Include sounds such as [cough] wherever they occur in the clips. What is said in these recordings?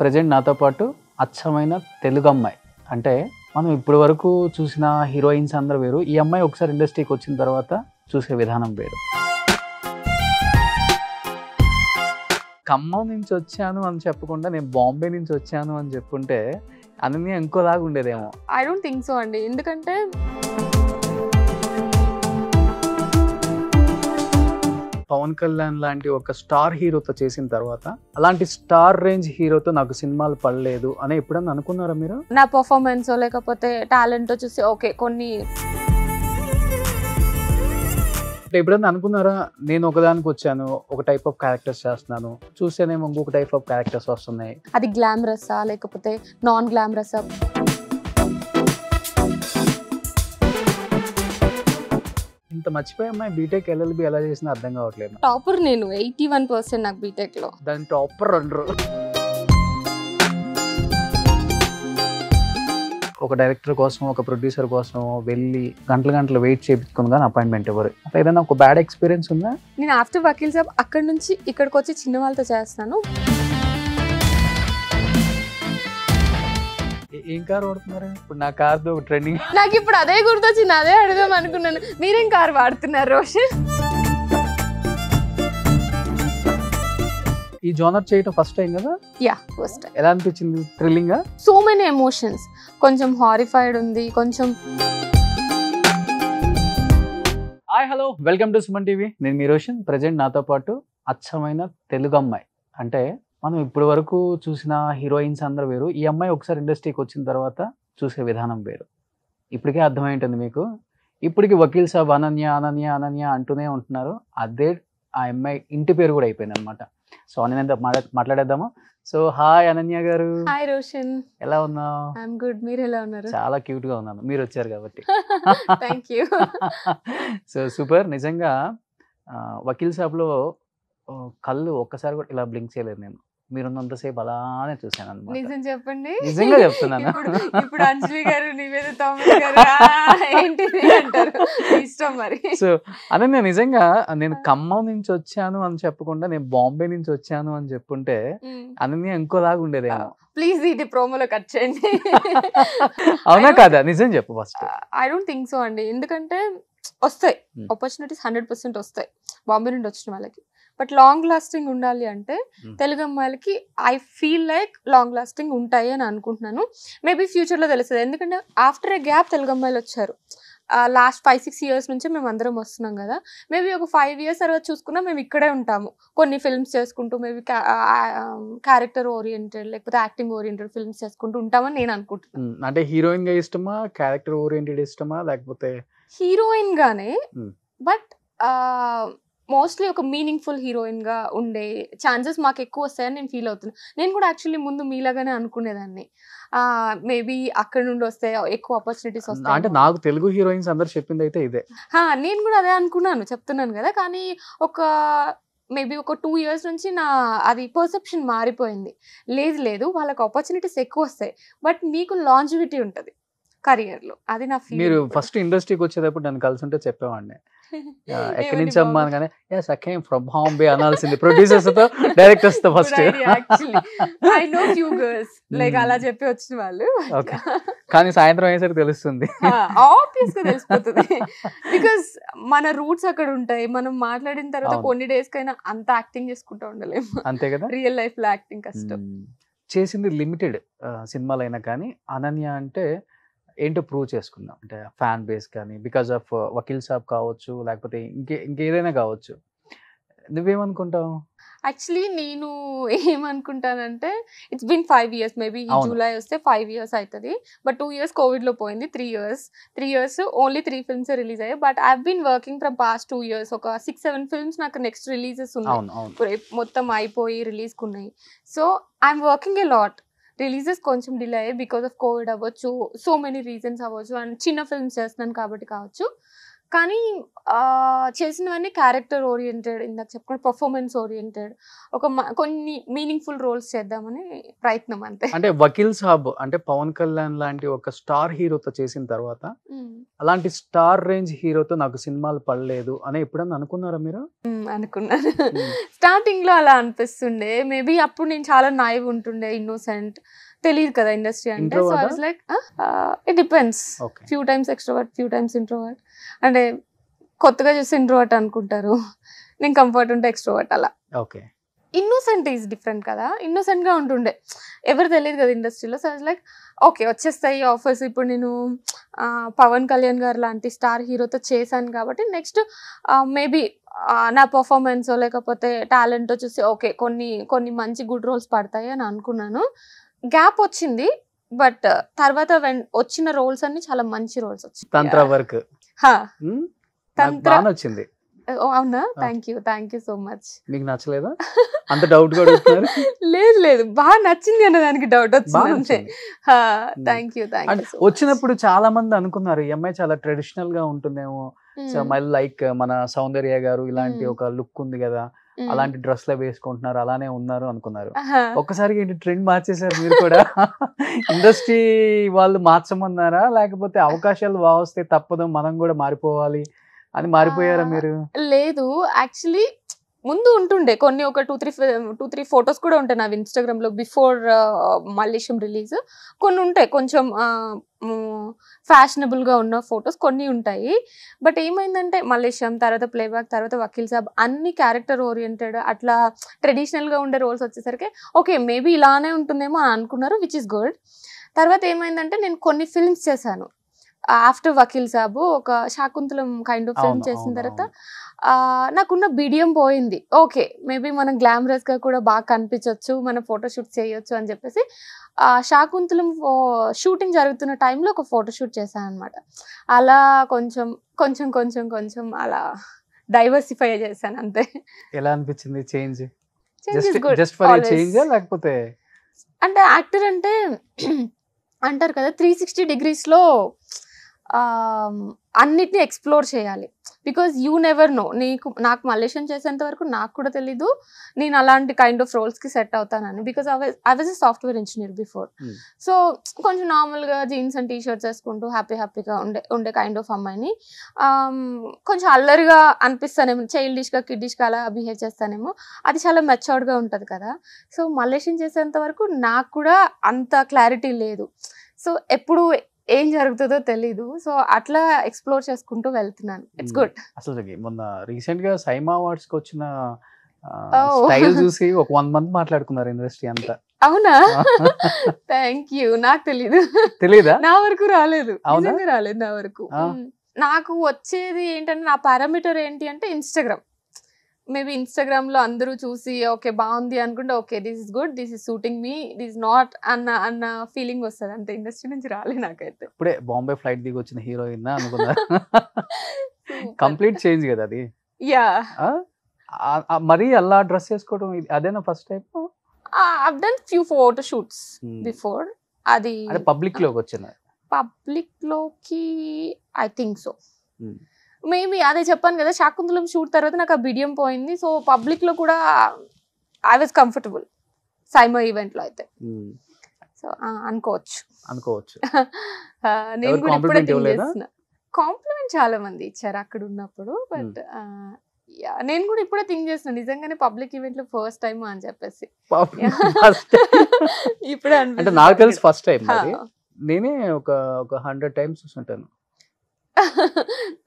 Present నాతో పాటు అచ్చమైన తెలుగు అమ్మాయి అంటే మనం ఇప్పటి వరకు చూసిన హీరోయిన్స్ అందరు వేరు ఈ అమ్మాయి ఒకసారి ఇండస్ట్రీకి వచ్చిన తర్వాత చూసే విధానం వేరు ఖమ్మం నుంచి వచ్చాను అని చెప్పకుండా నేను బాంబే నుంచి వచ్చాను అని చెప్పుంటే అనన్య ఇంకోలాగా ఉండేదేమో ఐ డోంట్ థింక్ సో అండి ఎందుకంటే పవన్ కళ్యాణ్ లాంటి ఒక స్టార్ హీరోతో చేసిన తర్వాత అలాంటి స్టార్ రేంజ్ హీరోతో నాకు సినిమాలు పడలేదు అని ఎప్పుడన్నా అనుకున్నారా మీరు నా పర్ఫార్మెన్స్ లేకపోతే టాలెంట్ చూసి ఓకే కొన్ని ఎప్పుడన్నా అనుకున్నారా నేను ఒకదానికి వచ్చాను ఒక టైప్ ఆఫ్ క్యారెక్టర్స్ చేస్తున్నాను చూస్తేనేమో ఇంకొక టైప్ ఆఫ్ క్యారెక్టర్స్ వస్తున్నాయి అది గ్లామరస్ లేకపోతే నాన్ గ్లామరస్ ఇంత మర్చిపోయా బీటెక్ ఎల్ఎల్బి ఎలా చేసినా అర్థం కావట్లేదు టాపర్ నేను ఎయిటీ వన్ పర్సెంట్ నాకు బీటెక్ లో దాని టాపర్ అంటారు ఒక డైరెక్టర్ కోసం ఒక ప్రొడ్యూసర్ కోసం వెళ్ళి గంటలు గంటలు వెయిట్ చేయించుకుని కానీ అపాయింట్మెంట్ ఇవ్వరు ఏదైనా ఒక బ్యాడ్ ఎక్స్పీరియన్స్ ఉందా నేను ఆఫ్టర్ వకీల్ సాబ్ అక్కడ నుంచి ఇక్కడికి వచ్చి చిన్న వాళ్ళతో చేస్తాను ఏం కార్ వాడుతున్నారు ఇప్పుడు నా కార్ తో ట్రెండింగ్ నాకు ఇప్పుడు అదే గుర్తొచ్చింది అదే అడుగుదాం అనుకున్నాను మీరేం కార్ వాడుతున్నారు రోషన్ ఈ జోనర్ చేయటం ఫస్ట్ టైం కదా యా ఫస్ట్ ఎలా అనిపించింది థ్రిల్లింగ్ సో మెనీ ఎమోషన్స్ కొంచెం హారిఫైడ్ ఉంది కొంచెం hi hello welcome to Suman TV నేను మీ రోషన్ ప్రజెంట్ నాతో పాటు అచ్చమైన తెలుగు అమ్మాయి అంటే మనం ఇప్పటి వరకు చూసిన హీరోయిన్స్ అందరు వేరు ఈ అమ్మాయి ఒకసారి ఇండస్ట్రీకి వచ్చిన తర్వాత చూసే విధానం వేరు ఇప్పటికే అర్థమై ఉంటుంది మీకు ఇప్పటికి వకీల్ సాబ్ అనన్య అనన్య అనన్య అంటూనే ఉంటున్నారు అదే ఆ అమ్మాయి ఇంటి పేరు కూడా అయిపోయింది అనమాట సో అనన్య మాట్లాడేద్దాము so hi Ananya garu hi Roshan ఎలా ఉన్నావు గుడ్ మీరు ఎలా ఉన్నారు చాలా క్యూట్ గా ఉన్నాను మీరు వచ్చారు కాబట్టి థ్యాంక్ [laughs] యూ [laughs] సో సూపర్ నిజంగా వకీల్ లో కళ్ళు ఒక్కసారి కూడా ఇలా బ్లింక్ చేయలేదు నేను మీరున్నంతసేపు అలానే చూసాను అనమాట నిజం చెప్పండి నిజంగా చెప్తున్నాను ఇప్పుడు అంజలి గారు అంటారు ఇష్టం మరి సో అదే నేను నిజంగా నేను ఖమ్మం నుంచి వచ్చాను అని చెప్పకుండా నేను బాంబే నుంచి వచ్చాను అని చెప్పుంటే అనన్య ఇంకోలాగా ఉండేది ప్లీజ్ ఇది ప్రోమోలో కట్ చేయండి అవునా కాదా నిజం చెప్పు first I don't think so అండి ఎందుకంటే వస్తాయి ఆపర్చునిటీస్ హండ్రెడ్ పర్సెంట్ వస్తాయి బాంబే నుండి వచ్చిన వాళ్ళకి బట్ లాంగ్ లాస్టింగ్ ఉండాలి అంటే తెలుగు అమ్మాయిలకి I feel like long lasting ఉంటాయి అని అనుకుంటున్నాను మేబీ ఫ్యూచర్లో తెలుస్తుంది ఎందుకంటే ఆఫ్టర్ ఏ గ్యాప్ తెలుగు అమ్మాయిలు వచ్చారు లాస్ట్ ఫైవ్ సిక్స్ ఇయర్స్ నుంచి మేము అందరం వస్తున్నాం కదా మేబీ ఒక ఫైవ్ ఇయర్స్ తర్వాత చూసుకున్నా మేము ఇక్కడే ఉంటాము కొన్ని ఫిల్మ్స్ చేసుకుంటూ మేబీ క్యారెక్టర్ ఓరియంటెడ్ లేకపోతే యాక్టింగ్ ఓరియంటెడ్ ఫిల్మ్స్ చేసుకుంటూ ఉంటామని నేను అనుకుంటున్నాను అంటే హీరోయిన్ గా ఇష్టమా క్యారెక్టర్ ఓరియంటెడ్ ఇష్టమా లేకపోతే హీరోయిన్ గానే బట్ మోస్ట్లీ ఒక మీనింగ్ఫుల్ హీరోయిన్గా ఉండే ఛాన్సెస్ మాకు ఎక్కువ వస్తాయని నేను ఫీల్ అవుతున్నాను నేను కూడా యాక్చువల్లీ ముందు మీలాగానే అనుకునేదాన్ని మేబీ అక్కడ నుండి వస్తే ఎక్కువ ఆపర్చునిటీస్ వస్తాయి అంటే నాకు తెలుగు హీరోయిన్స్ అందరు చెప్పింది అయితే ఇదే నేను కూడా అదే అనుకున్నాను చెప్తున్నాను కదా కానీ ఒక మేబీ ఒక టూ ఇయర్స్ నుంచి నా అది పర్సెప్షన్ మారిపోయింది లేదు లేదు వాళ్ళకి ఆపర్చునిటీస్ ఎక్కువ వస్తాయి బట్ నీకు లాంజివిటీ ఉంటుంది కరియర్లో అది నా మీరు ఫస్ట్ ఇండస్ట్రీకి వచ్చేటప్పుడు నన్ను కలిసి ఉంటే చెప్పేవాడిని [laughs] ఎక్కడి నుంచి అమ్మాను కానీ ఎస్ అకేమ్ ఫ్రమ్ బాంబే అనాల్సింది ప్రొడ్యూసర్స్ తో డైరెక్టర్స్ [laughs] తో first I know few girls like అలా hmm. చెప్పి వచ్చిన వాళ్ళు ఓకే [laughs] కానీ సాయంత్రం అయ్యేసరికి తెలుస్తుంది ఆబ్వియస్ గా తెలిసిపోతుంది బికాజ్ మన రూట్స్ అక్కడ ఉంటాయి మనం మాట్లాడిన తర్వాత కొన్ని డేస్ కైనా అంత యాక్టింగ్ చేసుకుంటూ ఉండలేము అంతే కదా రియల్ లైఫ్ లో యాక్టింగ్ కష్టం hmm. చేసింది లిమిటెడ్ సినిమాలైనా కానీ అనన్య అంటే ఏంటో ప్రూవ్ చేసుకుందాం అంటే ఫ్యాన్ బేస్ కానీ because of uh, Vakeel Saab కావచ్చు లేకపోతే ఇంకే ఇంకేదైనా కావచ్చు నువ్వేమనుకుంటావు యాక్చువల్లీ నేను ఏమనుకుంటానంటే it's been five years maybe ఈ జూలై వస్తే ఫైవ్ ఇయర్స్ అవుతుంది బట్ టూ ఇయర్స్ కోవిడ్లో పోయింది three years three years only three films release అయ్యాయి but I been working from past two years ఒక సిక్స్ సెవెన్ ఫిల్మ్స్ నాకు నెక్స్ట్ రిలీజెస్ ఉన్నాయి మొత్తం అయిపోయి రిలీజ్కి ఉన్నాయి so I'm working a lot releases కొంచెం డిలే అయ్యాయి బికాస్ ఆఫ్ కోవిడ్ అవ్వచ్చు సో మెనీ రీజన్స్ అవ్వచ్చు అండ్ చిన్న ఫిల్మ్స్ చేస్తున్నాను కాబట్టి కావచ్చు కానీ చేసినవన్నీ క్యారెక్టర్ ఓరియంటెడ్ ఇందాక చెప్పుకున్న పర్ఫార్మెన్స్ ఓరియంటెడ్ ఒక కొన్ని మీనింగ్ఫుల్ రోల్స్ చేద్దామని ప్రయత్నం అంతే అంటే వకీల్ సాబ్ అంటే పవన్ కళ్యాణ్ లాంటి ఒక స్టార్ హీరోతో చేసిన తర్వాత అలాంటి స్టార్ రేంజ్ హీరోతో నాకు సినిమాలు పడలేదు అని ఎప్పుడన్నా అనుకున్నారా మీరు అనుకున్నాను స్టార్టింగ్ లో అలా అనిపిస్తుండే మేబీ అప్పుడు నేను చాలా నైవ్ ఉంటుండే ఇన్నోసెంట్ తెలియదు కదా ఇండస్ట్రీ అంటే so like it depends few times work few times introvert అంటే కొత్తగా చూసి ఇంట్రోవర్ట్ అనుకుంటారు నేను కంఫర్ట్ ఉంటే ఎక్స్ట్రోవర్ట్ అలా ఓకే ఇన్నోసెంట్ ఈజ్ డిఫరెంట్ కదా ఇన్నోసెంట్గా ఉంటుండే ఎవరు తెలియదు కదా ఇండస్ట్రీలో సో లైక్ ఓకే వచ్చేస్తాయి ఆఫర్స్ ఇప్పుడు నేను పవన్ కళ్యాణ్ గారు లాంటి స్టార్ హీరోతో చేశాను కాబట్టి నెక్స్ట్ మేబీ నా పర్ఫార్మెన్స్ లేకపోతే టాలెంట్ చూసి ఓకే కొన్ని కొన్ని మంచి గుడ్ రోల్స్ పడతాయి అని అనుకున్నాను గ్యాప్ వచ్చింది బట్ తర్వాత వచ్చిన రోల్స్ అన్ని చాలా మంచి రోల్స్ వచ్చాయి బాగా నచ్చింది అవునా thank you thank you so much మీకు నచ్చలేదా [laughs] అంత డౌట్ కూడా లేదు లేదు బాగా నచ్చింది అన్న దానికి డౌట్ వచ్చింది థ్యాంక్ యూ థ్యాంక్ యూ వచ్చినప్పుడు చాలా మంది అనుకున్నారు ఈ అమ్మాయి చాలా ట్రెడిషనల్ గా ఉంటుందేమో సో మళ్ళీ లైక్ మన సౌందర్య గారు ఇలాంటి ఒక లుక్ ఉంది కదా అలాంటి డ్రెస్ లో వేసుకుంటున్నారు అలానే ఉన్నారు అనుకున్నారు ఒక్కసారి ఏంటి ట్రెండ్ మార్చేశారు మీరు కూడా [laughs] ఇండస్ట్రీ వాళ్ళు మార్చమన్నారా లేకపోతే అవకాశాలు బాగా తప్పదు మనం కూడా మారిపోవాలి అని మారిపోయారా మీరు లేదు యాక్చువల్లీ ముందు ఉంటుండే కొన్ని ఒక two three two three photos కూడా ఉంటాయి నావి ఇన్స్టాగ్రామ్లో బిఫోర్ మల్లేశం రిలీజ్ కొన్ని ఉంటాయి కొంచెం ఫ్యాషనబుల్గా uh, mm, ఉన్న ఫొటోస్ కొన్ని ఉంటాయి బట్ ఏమైందంటే మలేషియం తర్వాత ప్లేబ్యాక్ తర్వాత వకీల్ సాబ్ అన్ని క్యారెక్టర్ ఓరియంటెడ్ అట్లా ట్రెడిషనల్గా ఉండే రోల్స్ వచ్చేసరికి ఓకే మేబీ ఇలానే ఉంటుందేమో అని అనుకున్నారు విచ్ ఇస్ గుడ్ తర్వాత ఏమైందంటే నేను కొన్ని ఫిల్మ్స్ చేశాను ఆఫ్టర్ వకీల్ సాబు ఒక శాకుంతలం కైండ్ ఆఫ్ ఫిల్మ్ చేసిన తర్వాత నాకున్న బిడియం పోయింది ఓకే మేబీ మనం గ్లామరస్గా కూడా బాగా కనిపించవచ్చు మనం ఫోటోషూట్ చేయొచ్చు అని చెప్పేసి శాకుంతలం షూటింగ్ జరుగుతున్న టైంలో ఒక ఫోటోషూట్ చేశాను అనమాట అలా కొంచెం కొంచెం కొంచెం కొంచెం అలా డైవర్సిఫై చేశాను అంతే ఎలా అనిపించింది చేంజ్ చేంజ్ లేకపోతే అంటే యాక్టర్ అంటే [clears throat] అంటారు కదా త్రీ సిక్స్టీ డిగ్రీస్లో అన్నిటిని ఎక్స్ప్లోర్ చేయాలి బికాస్ యూ నెవర్ నో నీకు నాకు మలేషియన్ చేసేంత వరకు నాకు కూడా తెలీదు నేను అలాంటి కైండ్ ఆఫ్ రోల్స్కి సెట్ అవుతానని because I was a software engineer before so కొంచెం నార్మల్గా జీన్స్ అండ్ టీషర్ట్స్ వేసుకుంటూ హ్యాపీ హ్యాపీగా ఉండే ఉండే కైండ్ ఆఫ్ అమ్మాయిని um, కొంచెం అల్లరిగా అనిపిస్తానేమో చైల్డిష్గా కిడ్డిష్గా అలా బిహేవ్ చేస్తానేమో అది చాలా మెచ్యూర్డ్గా ఉంటుంది కదా సో మలేషియన్ చేసేంత వరకు నాకు కూడా అంత క్లారిటీ లేదు సో ఎప్పుడు ఏం జరుగుతుందో తెలీదు సో అట్లా ఎక్స్ప్లోర్ చేసుకుంటూ వెళ్తున్నాను ఇట్స్ గుడ్ hmm. అసలు మొన్న రీసెంట్ గా సైమా అవార్డ్స్ కి వచ్చిన స్టైల్ చూసి ఒక వన్ మంత్ మాట్లాడుకున్నారు ఇండస్ట్రీ అంతా అవునా థ్యాంక్ [laughs] యూ నాకు తెలీదు తెలీదా నా వరకు రాలేదు రాలేదు నా వరకు hmm. నాకు వచ్చేది ఏంటంటే నా పారామీటర్ ఏంటి అంటే ఇన్స్టాగ్రామ్ మేబీ ఇన్స్టాగ్రామ్లో అందరూ చూసి ఓకే బాగుంది అనుకుంటే okay this is good this is suiting me this not అన్న అన్న ఫీలింగ్ వస్తుంది అంత ఇండస్ట్రీ నుంచి రాలే నాకైతే ఇప్పుడే బాంబే ఫ్లైట్ దిగి వచ్చిన హీరోయిన్ అనుకున్నా కంప్లీట్ చేంజ్ కదా అది యా మరీ అలా డ్రెస్ చేసుకోవడం అదేనా first time I've done few photo shoots before అది పబ్లిక్ లోకి వచ్చిన పబ్లిక్ లోకి I think so hmm. Maybe అదే చెప్పాను కదా శాకుంతలం షూట్ తర్వాత నాకు ఆ బిడియం పోయింది సో పబ్లిక్లో కూడా ఐ వాజ్ కంఫర్టబుల్ సైమో ఈవెంట్లో అయితే సో hmm. అనుకోవచ్చు అనుకోవచ్చు [laughs] నేను కూడా ఇప్పుడే థింక్ చేస్తున్నా కాంప్లిమెంట్ చాలా మంది ఇచ్చారు అక్కడ ఉన్నప్పుడు బట్ hmm. నేను కూడా ఇప్పుడే థింక్ చేస్తున్నాను నిజంగానే పబ్లిక్ ఈవెంట్ లో ఫస్ట్ టైం అని చెప్పేసి [laughs] [laughs] ఇప్పుడే అంటే నాకు తెలిసి ఫస్ట్ టైం నేనే ఒక ఒక హండ్రెడ్ టైమ్స్ చూసుంటాను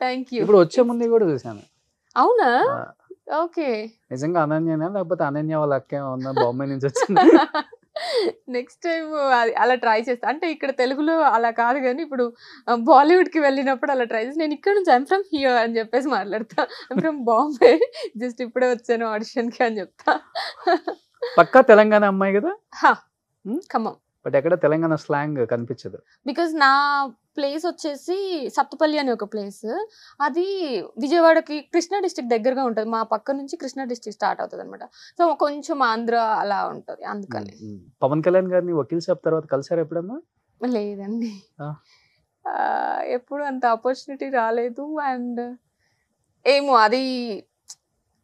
థ్యాంక్ యూ ఇప్పుడు వచ్చే ముందు కూడా చూసాను అవునా ఓకే నిజంగా అనన్యనా లేకపోతే అనన్య వాళ్ళ అక్కే ఉన్న బొమ్మ నుంచి వచ్చింది నెక్స్ట్ టైం అది అలా ట్రై చేస్తా అంటే ఇక్కడ తెలుగులో అలా కాదు కానీ ఇప్పుడు బాలీవుడ్ కి వెళ్ళినప్పుడు అలా ట్రై చేసి నేను ఇక్కడ నుంచి ఐమ్ ఫ్రమ్ హియర్ అని చెప్పేసి మాట్లాడతా ఐమ్ ఫ్రమ్ బాంబే జస్ట్ ఇప్పుడే వచ్చాను ఆడిషన్ అని చెప్తా పక్కా తెలంగాణ అమ్మాయి కదా ఖమ్మం బట్ ఎక్కడ తెలంగాణ స్లాంగ్ కనిపించదు బికాస్ నా ప్లేస్ వచ్చేసి సప్తపల్లి అనే ఒక ప్లేస్ అది విజయవాడకి కృష్ణా డిస్టిక్ దగ్గరగా ఉంటుంది మా పక్క నుంచి కృష్ణా డిస్టిక్ స్టార్ట్ అవుతుంది అనమాట సో కొంచెం ఆంధ్ర అలా ఉంటుంది అందుకని పవన్ కళ్యాణ్ గారిని వకీల్ సాబ్ తర్వాత కలిసారు ఎప్పుడమ్మా లేదండి ఎప్పుడు అంత ఆపర్చునిటీ రాలేదు అండ్ ఏమో అది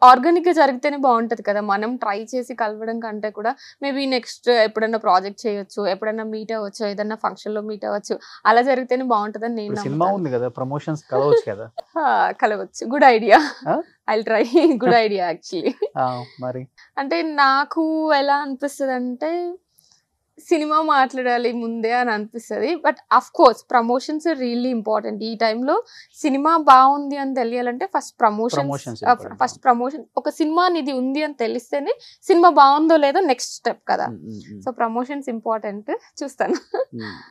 ఆర్గానిక్ గా జరిగితేనే బాగుంటది కదా మనం ట్రై చేసి కలవడం కంటే కూడా మేబీ నెక్స్ట్ ఎప్పుడైనా ప్రాజెక్ట్ చేయొచ్చు ఎప్పుడైనా మీట్ అవ్వచ్చు ఏదైనా ఫంక్షన్ లో మీట్ అవ్వచ్చు అలా జరిగితేనే అని నేను సినిమా ఉంది కదా ప్రమోషన్స్ కలవచ్చు కదా [laughs] కలవచ్చు good idea I try good idea actually మరి అంటే నాకు ఎలా అనిపిస్తుంది అంటే సినిమా మాట్లాడాలి ముందే అని అనిపిస్తుంది but of course promotions really important ఈ టైంలో సినిమా బాగుంది అని తెలియాలంటే ఫస్ట్ ప్రమోషన్ ఫస్ట్ ప్రమోషన్ ఒక సినిమా ఇది ఉంది అని తెలిస్తేనే సినిమా బాగుందో లేదో నెక్స్ట్ స్టెప్ కదా సో ప్రమోషన్స్ ఇంపార్టెంట్ చూస్తాను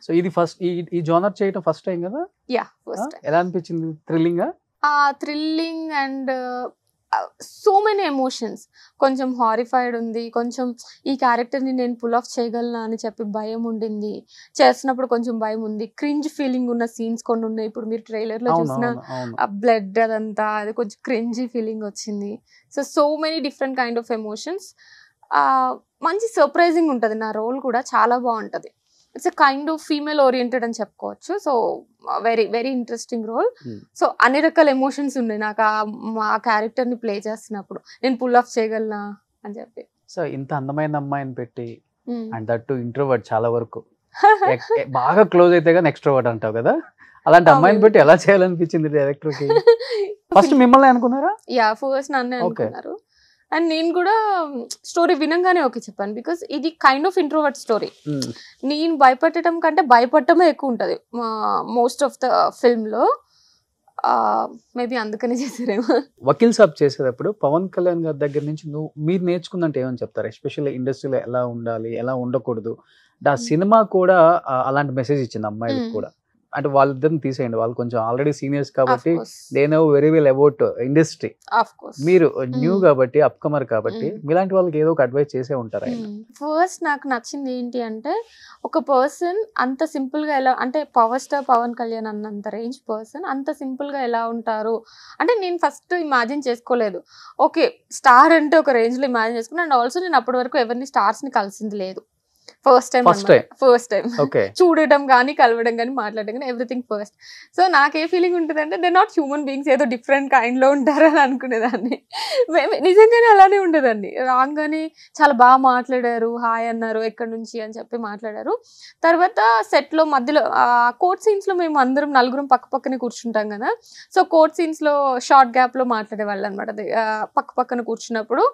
సో mm. ఇది ఫస్ట్ ఈ జోనర్ చేయటం ఫస్ట్ టైం కదా యా ఫస్ట్ ఎలా అనిపించింది thrilling thrilling and so many emotions కొంచెం హారిఫైడ్ ఉంది కొంచెం ఈ క్యారెక్టర్ని నేను పుల్ ఆఫ్ చేయగలనా అని చెప్పి భయం ఉండింది చేస్తున్నప్పుడు కొంచెం భయం ఉంది క్రింజ్ ఫీలింగ్ ఉన్న సీన్స్ కొన్ని ఉన్నాయి ఇప్పుడు మీరు ట్రైలర్లో చూసిన ఆ బ్లడ్ అదంతా అది కొంచెం క్రింజీ ఫీలింగ్ వచ్చింది so so many different kind of emotions మంచి సర్ప్రైజింగ్ ఉంటుంది నా రోల్ కూడా చాలా బాగుంటుంది it's a kind of female oriented అని చెప్పుకోవచ్చు so very very interesting role so అన్ని రకాల ఎమోషన్స్ ఉన్నాయి నాకు ఆ క్యారెక్టర్ ని ప్లే చేస్తున్నప్పుడు నేను పుల్ ఆఫ్ చేయగలనా అని చెప్పి సో ఇంత అందమైన అమ్మాయిని పెట్టి అండ్ దట్టు ఇంట్రోవర్ట్ చాలా వరకు బాగా క్లోజ్ అయితే కానీ ఎక్స్ట్రోవర్ట్ అంటావు కదా అలాంటి అమ్మాయిని పెట్టి ఎలా చేయాలనిపించింది డైరెక్టర్ కి ఫస్ట్ [laughs] మిమ్మల్ని అనుకున్నారా యా ఫస్ట్ నన్నే అనుకున్నారు అండ్ నేను కూడా స్టోరీ వినంగానే ఓకే చెప్పాను బికాస్ ఇది కైండ్ ఆఫ్ ఇంట్రోవర్ట్ స్టోరీ నేను భయపెట్టడం కంటే భయపడటమే ఎక్కువ ఉంటుంది మోస్ట్ ఆఫ్ ద ఫిల్మ్లో మేబీ అందుకనే చేశారేమో వకీల్ సాబ్ చేసేటప్పుడు పవన్ కళ్యాణ్ గారి దగ్గర నుంచి నువ్వు మీరు నేర్చుకుందంటే ఏమని చెప్తారు ఎస్పెషల్లీ ఇండస్ట్రీలో ఎలా ఉండాలి ఎలా ఉండకూడదు ఆ hmm. సినిమా కూడా అలాంటి మెసేజ్ ఇచ్చింది అమ్మాయి hmm. కూడా అంటే వాళ్ళిద్దరిని తీసేయండి వాళ్ళు కొంచెం ఆల్రెడీ సీనియర్స్ కాబట్టి they know very well about industry మీరు న్యూ hmm. కాబట్టి అప్కమర్ కాబట్టి hmm. మీలాంటి వాళ్ళకి ఏదో ఒక అడ్వైస్ చేసే ఉంటారు ఫస్ట్ hmm. నాకు నచ్చింది ఏంటి అంటే ఒక పర్సన్ అంత సింపుల్ గా ఎలా అంటే పవర్ స్టార్ పవన్ కళ్యాణ్ అన్నంత రేంజ్ పర్సన్ అంత సింపుల్ గా ఎలా ఉంటారు అంటే నేను ఫస్ట్ ఇమాజిన్ చేసుకోలేదు ఓకే స్టార్ అంటే ఒక రేంజ్ లో ఇమాజిన్ చేసుకున్నాను అండ్ ఆల్సో నేను అప్పటి వరకు ఎవరిని స్టార్స్ ని కలిసింది లేదు first time first time okay చూడటం కానీ కలవడం కానీ మాట్లాడడం కానీ ఎవ్రీథింగ్ ఫస్ట్ సో నాకే ఫీలింగ్ ఉంటుంది అంటే దే నాట్ హ్యూమన్ బీయింగ్స్ ఏదో డిఫరెంట్ కైండ్ లో అని అనుకునేదాన్ని [laughs] నిజంగానే అలానే రాంగ్ రాగానే చాలా బాగా మాట్లాడారు హాయ్ అన్నారు ఎక్కడి నుంచి అని చెప్పి మాట్లాడారు తర్వాత సెట్ లో మధ్యలో కోర్ట్ సీన్స్ లో మేము అందరం నలుగురం పక్క పక్కనే కూర్చుంటాం కదా సో కోర్ట్ సీన్స్ లో షార్ట్ గ్యాప్ లో మాట్లాడే వాళ్ళు అనమాట పక్క పక్కన కూర్చున్నప్పుడు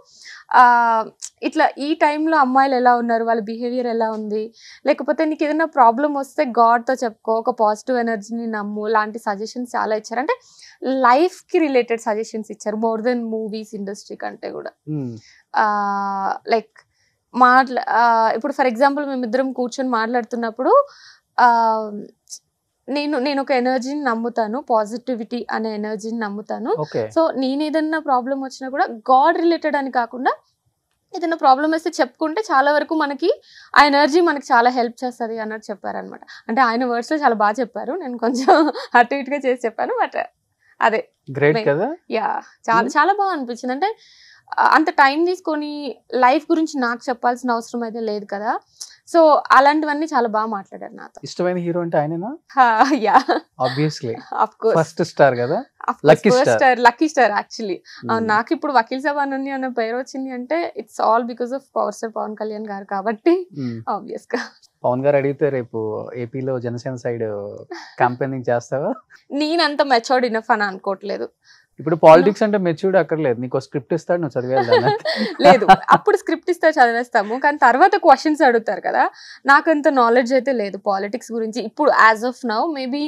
ఇట్లా ఈ టైంలో అమ్మాయిలు ఎలా ఉన్నారు వాళ్ళ బిహేవియర్ ఎలా ఉంది లేకపోతే నీకు ఏదైనా ప్రాబ్లం వస్తే గాడ్తో చెప్పుకో ఒక పాజిటివ్ ఎనర్జీని నమ్ము లాంటి సజెషన్స్ చాలా ఇచ్చారు అంటే లైఫ్కి రిలేటెడ్ సజెషన్స్ ఇచ్చారు మోర్ దెన్ మూవీస్ ఇండస్ట్రీ కంటే కూడా లైక్ మాట్లా ఇప్పుడు ఫర్ ఎగ్జాంపుల్ మేమిద్దరం కూర్చొని మాట్లాడుతున్నప్పుడు నేను నేను ఒక ఎనర్జీని నమ్ముతాను పాజిటివిటీ అనే ఎనర్జీని నమ్ముతాను సో నేను ఏదన్నా ప్రాబ్లం వచ్చినా కూడా గాడ్ రిలేటెడ్ అని కాకుండా ఏదైనా ప్రాబ్లం వస్తే చెప్పుకుంటే చాలా వరకు మనకి ఆ ఎనర్జీ మనకి చాలా హెల్ప్ చేస్తుంది అన్నట్టు చెప్పారనమాట అంటే ఆయన వర్డ్స్లో చాలా బాగా చెప్పారు నేను కొంచెం [laughs] అటు ఇటుగా చేసి చెప్పాను బట్ అదే గ్రేట్ కదా యా చాలా hmm. చాలా బాగా అనిపించింది అంటే అంత టైం తీసుకొని లైఫ్ గురించి నాకు చెప్పాల్సిన అవసరం అయితే లేదు కదా సో అలాంటివన్నీ చాలా బాగా మాట్లాడారు నాతో ఇష్టమైన హీరో అంటే ఆయననా yeah obviously of course first star కదా lucky star lucky star actually నాకు ఇప్పుడు వకీల్ సాబ్ అనుని అన్న పేరు వచ్చింది అంటే it's all because of power star Pawan Kalyan garu కాబట్టి ఆబ్వియస్ hmm. గా పవన్ గారు అడిగితే రేపు ఏపీలో జనసేన సైడ్ క్యాంపెయినింగ్ చేస్తావా నేను అంత మెచ్యూర్డ్ ఇన్ఫ్ అని అనుకోవట్లేదు ఇప్పుడు పాలిటిక్స్ అంటే మెచ్యూర్డ్ అక్కర్లేదు నీకు స్క్రిప్ట్ ఇస్తాడు నువ్వు చదివేదా [laughs] లేదు అప్పుడు స్క్రిప్ట్ ఇస్తే చదివేస్తాము కానీ తర్వాత క్వశ్చన్స్ అడుగుతారు కదా నాకు అంత నాలెడ్జ్ అయితే లేదు పాలిటిక్స్ గురించి ఇప్పుడు యాజ్ ఆఫ్ నౌ మేబీ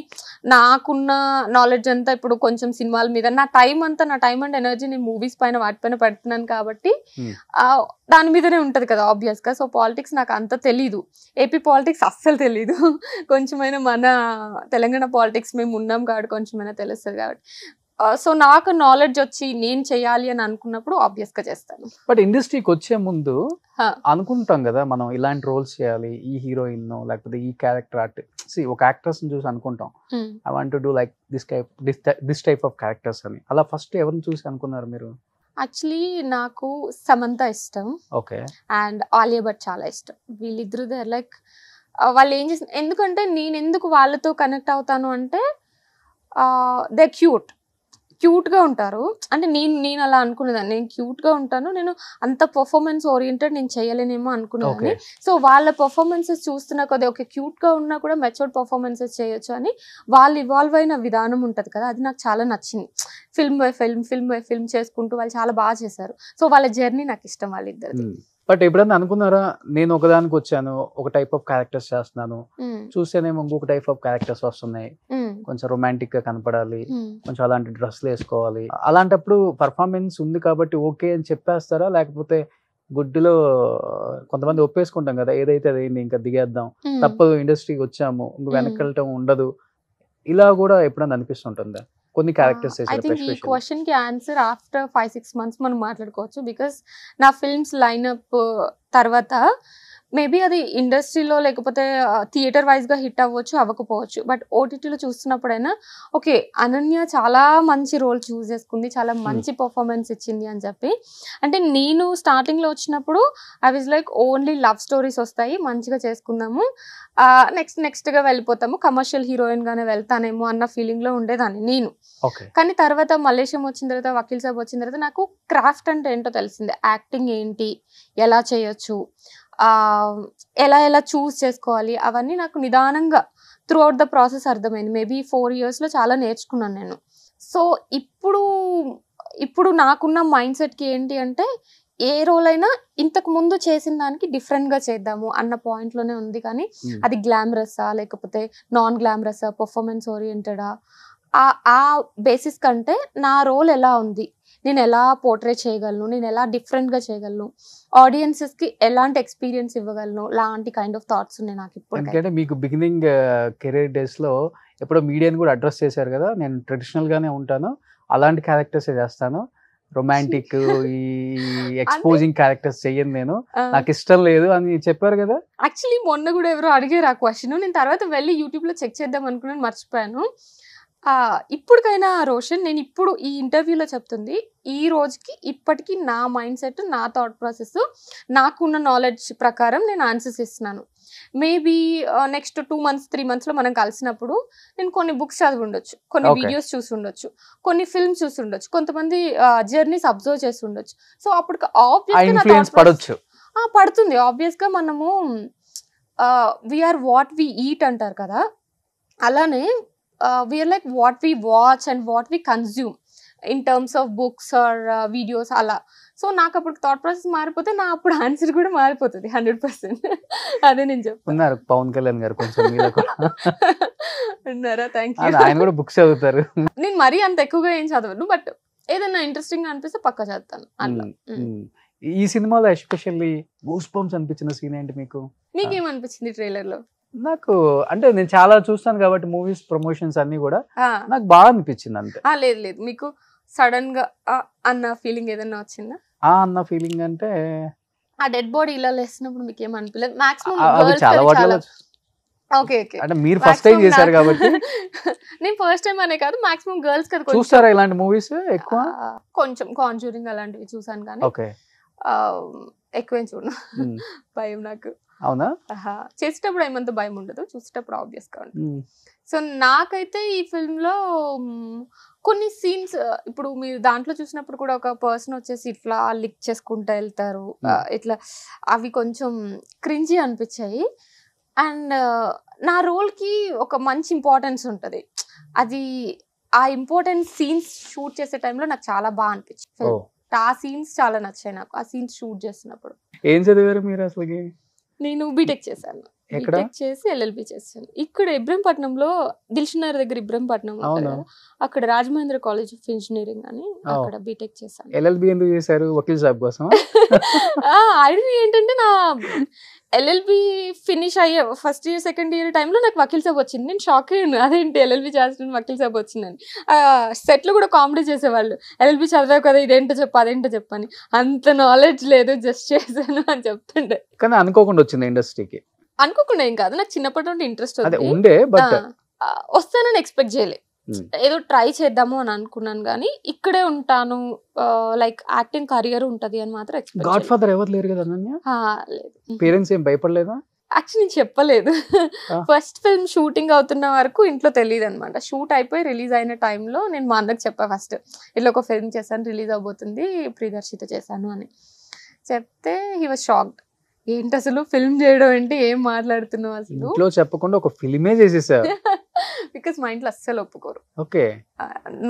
నాకున్న నాలెడ్జ్ అంతా ఇప్పుడు కొంచెం సినిమాల మీద నా టైం అంతా నా టైం అండ్ ఎనర్జీ నేను మూవీస్ పైన వాటిపైన పెడుతున్నాను కాబట్టి hmm. దాని మీదనే ఉంటుంది కదా ఆబ్వియస్గా సో పాలిటిక్స్ నాకు అంత తెలీదు ఏపీ పాలిటిక్స్ అస్సలు తెలీదు [laughs] కొంచెమైనా మన తెలంగాణ పాలిటిక్స్ మేము ఉన్నాం కాబట్టి కొంచెమైనా తెలుస్తుంది కాబట్టి సో నాకు నాలెడ్జ్ వచ్చి నేను చేయాలి అని అనుకున్నప్పుడు ఆబ్వియస్ గా చేస్తాను బట్ ఇండస్ట్రీకి వచ్చే ముందు అనుకుంటాం కదా మనం ఇలాంటి రోల్స్ చేయాలి ఈ హీరోయిన్ లేకపోతే ఈ క్యారెక్టర్ ఆర్ట్ సి ఒక యాక్టర్స్ చూసి అనుకుంటాం I want do like this type this type of characters అని అలా ఫస్ట్ ఎవరిని చూసి అనుకున్నారు మీరు యాక్చువల్లీ నాకు సమంత ఇష్టం ఓకే అండ్ ఆలియా భట్ చాలా ఇష్టం వీళ్ళిద్దరు దే లైక్ వాళ్ళు ఏం చేసిన ఎందుకంటే నేను ఎందుకు వాళ్ళతో కనెక్ట్ అవుతాను అంటే దే క్యూట్ క్యూట్గా ఉంటారు అంటే నేను నేను అలా అనుకునేదాన్ని నేను క్యూట్గా ఉంటాను నేను అంత పర్ఫార్మెన్స్ ఓరియంటెడ్ నేను చేయలేనేమో అనుకున్నాను సో వాళ్ళ పర్ఫార్మెన్సెస్ చూస్తున్న ఒక క్యూట్ క్యూట్గా ఉన్నా కూడా మెచ్యూర్డ్ పర్ఫార్మెన్సెస్ చేయొచ్చు అని వాళ్ళు ఇవాల్వ్ అయిన విధానం ఉంటుంది కదా అది నాకు చాలా నచ్చింది film by film film by film చేసుకుంటూ వాళ్ళు చాలా బాగా చేశారు సో వాళ్ళ జర్నీ నాకు ఇష్టం వాళ్ళిద్దరు బట్ ఎప్పుడన్నా అనుకున్నారా నేను ఒకదానికి వచ్చాను ఒక టైప్ ఆఫ్ క్యారెక్టర్స్ చేస్తున్నాను చూస్తేనేమో ఇంకొక టైప్ ఆఫ్ క్యారెక్టర్స్ వస్తున్నాయి కొంచెం రొమాంటిక్ గా కనపడాలి కొంచెం అలాంటి డ్రెస్లు వేసుకోవాలి అలాంటప్పుడు పర్ఫార్మెన్స్ ఉంది కాబట్టి ఓకే అని చెప్పేస్తారా లేకపోతే గుడ్డులో కొంతమంది ఒప్పేసుకుంటాం కదా ఏదైతే అదైంది ఇంకా దిగేద్దాం తప్పదు ఇండస్ట్రీకి వచ్చాము ఇంక వెనక్కి వెళ్ళటం ఉండదు ఇలా కూడా ఎప్పుడన్నా అనిపిస్తుంటుందా కొన్ని క్యారెక్టర్స్ ఐ థింక్ ఈ క్వశ్చన్ కి answer after five six months మనం మాట్లాడుకోవచ్చు బికాస్ నా ఫిల్మ్స్ లైన్అప్ uh, తర్వాత మేబీ అది ఇండస్ట్రీలో లేకపోతే థియేటర్ వైజ్గా హిట్ అవ్వచ్చు అవ్వకపోవచ్చు బట్ ఓటీటీలో చూస్తున్నప్పుడైనా ఓకే అనన్య చాలా మంచి రోల్ చూస్ చేసుకుంది చాలా hmm. మంచి పర్ఫార్మెన్స్ ఇచ్చింది అని చెప్పి అంటే నేను స్టార్టింగ్లో వచ్చినప్పుడు I was like only love stories వస్తాయి మంచిగా చేసుకుందాము నెక్స్ట్ నెక్స్ట్గా వెళ్ళిపోతాము కమర్షియల్ హీరోయిన్గానే వెళ్తానేమో అన్న ఫీలింగ్లో ఉండేదాన్ని నేను కానీ తర్వాత మలేషియం వచ్చిన తర్వాత వకీల్ సాబ్ వచ్చిన తర్వాత నాకు క్రాఫ్ట్ అంటే ఏంటో తెలిసింది యాక్టింగ్ ఏంటి ఎలా చేయొచ్చు ఎలా ఎలా చూస్ చేసుకోవాలి అవన్నీ నాకు నిదానంగా త్రూ అవుట్ ద ప్రాసెస్ అర్థమైంది మేబీ ఫోర్ ఇయర్స్లో చాలా నేర్చుకున్నాను నేను సో ఇప్పుడు ఇప్పుడు నాకున్న మైండ్ సెట్కి ఏంటి అంటే ఏ రోల్ అయినా ఇంతకు ముందు చేసిన దానికి డిఫరెంట్గా చేద్దాము అన్న పాయింట్లోనే ఉంది కానీ hmm. అది గ్లామరస్సా లేకపోతే నాన్ గ్లామరస్సా పర్ఫార్మెన్స్ ఓరియంటెడా ఆ బేసిస్ కంటే నా రోల్ ఎలా ఉంది నేను ఎలా పోర్ట్రే చేయగలను నేను ఎలా డిఫరెంట్గా చేయగలను ఆడియన్సెస్కి ఎలాంటి ఎక్స్పీరియన్స్ ఇవ్వగలను లాంటి కైండ్ ఆఫ్ థాట్స్ ఉన్నాయి నాకు ఇప్పుడు ఎందుకంటే మీకు బిగినింగ్ కెరీర్ డేస్లో ఎప్పుడో మీడియాని కూడా అడ్రస్ చేశారు కదా నేను ట్రెడిషనల్గానే ఉంటాను అలాంటి క్యారెక్టర్స్ చేస్తాను రొమాంటిక్ [laughs] ఈ ఎక్స్పోజింగ్ క్యారెక్టర్స్ చెయ్యను నేను నాకు ఇష్టం లేదు అని చెప్పారు కదా యాక్చువల్లీ మొన్న కూడా ఎవరో అడిగారు ఆ క్వశ్చన్ నేను తర్వాత వెళ్ళి యూట్యూబ్ లో చెక్ చేద్దాం అనుకున్నాను మర్చిపోయాను ఇప్పటికైనా రోషన్ నేను ఇప్పుడు ఈ ఇంటర్వ్యూలో చెప్తుంది ఈ రోజుకి ఇప్పటికీ నా మైండ్ సెట్ నా థాట్ ప్రాసెస్ నాకున్న నాలెడ్జ్ ప్రకారం నేను ఆన్సర్స్ ఇస్తున్నాను maybe next two months three మంత్స్లో మనం కలిసినప్పుడు నేను కొన్ని బుక్స్ చదివి ఉండొచ్చు కొన్ని వీడియోస్ చూసి ఉండొచ్చు కొన్ని ఫిల్మ్స్ చూసి ఉండొచ్చు కొంతమంది జర్నీస్ అబ్జర్వ్ చేసి ఉండొచ్చు సో అప్పుడు ఆబ్వియస్ పడొచ్చు పడుతుంది ఆబ్వియస్గా మనము వీఆర్ వాట్ వి ఈట్ అంటారు కదా అలానే we're like what we watch and what we consume in terms of books or videos అలా సో నాకు అప్పుడు థాట్ ప్రాసెస్ మారిపోతే నా అప్పుడు ఆన్సర్ కూడా మారిపోతుంది హండ్రెడ్ పర్సెంట్ [laughs] అదే నేను చెప్తున్నారు పవన్ కళ్యాణ్ గారు కొంచెం ఉన్నారా థ్యాంక్ యూ ఆయన కూడా బుక్స్ చదువుతారు నేను మరీ అంత ఎక్కువగా ఏం చదవను బట్ ఏదైనా ఇంట్రెస్టింగ్ అనిపిస్తే పక్క చదువుతాను అట్లా ఈ సినిమాలో ఎస్పెషల్లీ గూస్ బంప్స్ అనిపించిన సీన్ ఏంటి మీకు మీకేమనిపించింది ట్రైలర్ లో నాకు అంటే నేను చాలా చూస్తాను కాబట్టి మూవీస్ ప్రమోషన్స్ అన్ని కూడా నాకు బాగా అనిపించింది అంతే లేదు లేదు మీకు సడన్ గా అన్న ఫీలింగ్ ఏదైనా వచ్చిందా ఆ అన్న ఫీలింగ్ అంటే ఆ డెడ్ బాడీ ఇలా లేసినప్పుడు మీకు ఏం అనిపించలేదు మాక్సిమం చాలా ఓకే ఓకే అంటే మీరు ఫస్ట్ టైం చేశారు కాబట్టి [laughs] నేను ఫస్ట్ టైం అనే కాదు మాక్సిమం గర్ల్స్ కదా చూస్తారా ఇలాంటి మూవీస్ ఎక్కువ కొంచెం కాన్జూరింగ్ అలాంటివి చూసాను కానీ ఓకే ఎక్కువేం చూడను hmm. భయం నాకు అవునా చేసేటప్పుడు ఏమంత భయం ఉండదు చూసేటప్పుడు ఆబ్వియస్ గా ఉంటుంది సో నాకైతే ఈ ఫిల్మ్ లో కొన్ని సీన్స్ ఇప్పుడు మీరు దాంట్లో చూసినప్పుడు కూడా ఒక పర్సన్ వచ్చేసి ఇట్లా లిక్ చేసుకుంటూ వెళ్తారు ఇట్లా అవి కొంచెం క్రింజి అనిపించాయి అండ్ నా రోల్కి ఒక మంచి ఇంపార్టెన్స్ ఉంటుంది అది ఆ ఇంపార్టెంట్ సీన్స్ షూట్ చేసే టైంలో నాకు చాలా బాగా అనిపించింది ఆ సీన్స్ చాలా నచ్చాయి నాకు ఆ సీన్స్ షూట్ చేసినప్పుడు ఏం చదివారు మీరు అసలు నేను బీటెక్ చేశాను బీటెక్ చేసి ఎల్ఎల్బి చేశాను ఇక్కడ ఇబ్రహంపట్నంలో దిల్షనగర్ దగ్గర ఇబ్రహంపట్నం అక్కడ రాజమహేంద్ర కాలేజ్ ఆఫ్ ఇంజనీరింగ్ అని అక్కడ బీటెక్ చేశాను ఎల్ఎల్బి ఎందుకు చేశారు వకీల్ సాబ్ కోసం [laughs] ఐడియా ఏంటంటే నా ఎల్ఎల్బి ఫినిష్ అయ్యే ఫస్ట్ ఇయర్ సెకండ్ ఇయర్ టైంలో నాకు వకీల్ సాబ్ వచ్చింది నేను షాక్ అయ్యాను అదేంటి ఎల్ఎల్బి చేస్తున్న వకీల్ సాబ్ వచ్చిందని సెట్లు కూడా కామెడీ చేసేవాళ్ళు ఎల్ఎల్బి చదివావు కదా ఇదేంటో చెప్పు అదేంటో చెప్పని అంత నాలెడ్జ్ లేదు జస్ట్ చేశాను అని చెప్తుండే కానీ అనుకోకుండా వచ్చింది ఇండస్ట్రీకి అనుకోకుండా ఏం కాదు నాకు చిన్నప్పటి నుండి ఇంట్రెస్ట్ ఉండే వస్తానని ఎక్స్పెక్ట్ చేయలేదు Hmm. ఏదో ట్రై చేద్దాము అని అనుకున్నాను కానీ ఇక్కడే ఉంటాను లైక్ యాక్టింగ్ కెరియర్ ఉంటది అని మాత్రం గాడ్ ఫాదర్ ఎవరు లేరు కదా పేరెంట్స్ ఏం భయపడలేదా నేను చెప్పలేదు ఫస్ట్ ఫిల్మ్ షూటింగ్ అవుతున్న వరకు ఇంట్లో తెలియదు అనమాట షూట్ అయిపోయి రిలీజ్ అయిన టైంలో నేను మా అందరికి చెప్పాను ఫస్ట్ ఇట్లా ఒక ఫిల్మ్ చేశాను రిలీజ్ అవబోతుంది ప్రియదర్శిత చేశాను అని చెప్తే హీ వాజ్ షాక్డ్ ఏంటి అసలు ఫిల్మ్ చేయడం ఏంటి ఏం మాట్లాడుతున్నావు అసలు ఇంట్లో చెప్పకుండా ఒక ఫిల్మే చేసేసా బికాస్ [laughs] మా ఇంట్లో అస్సలు ఒప్పుకోరు ఓకే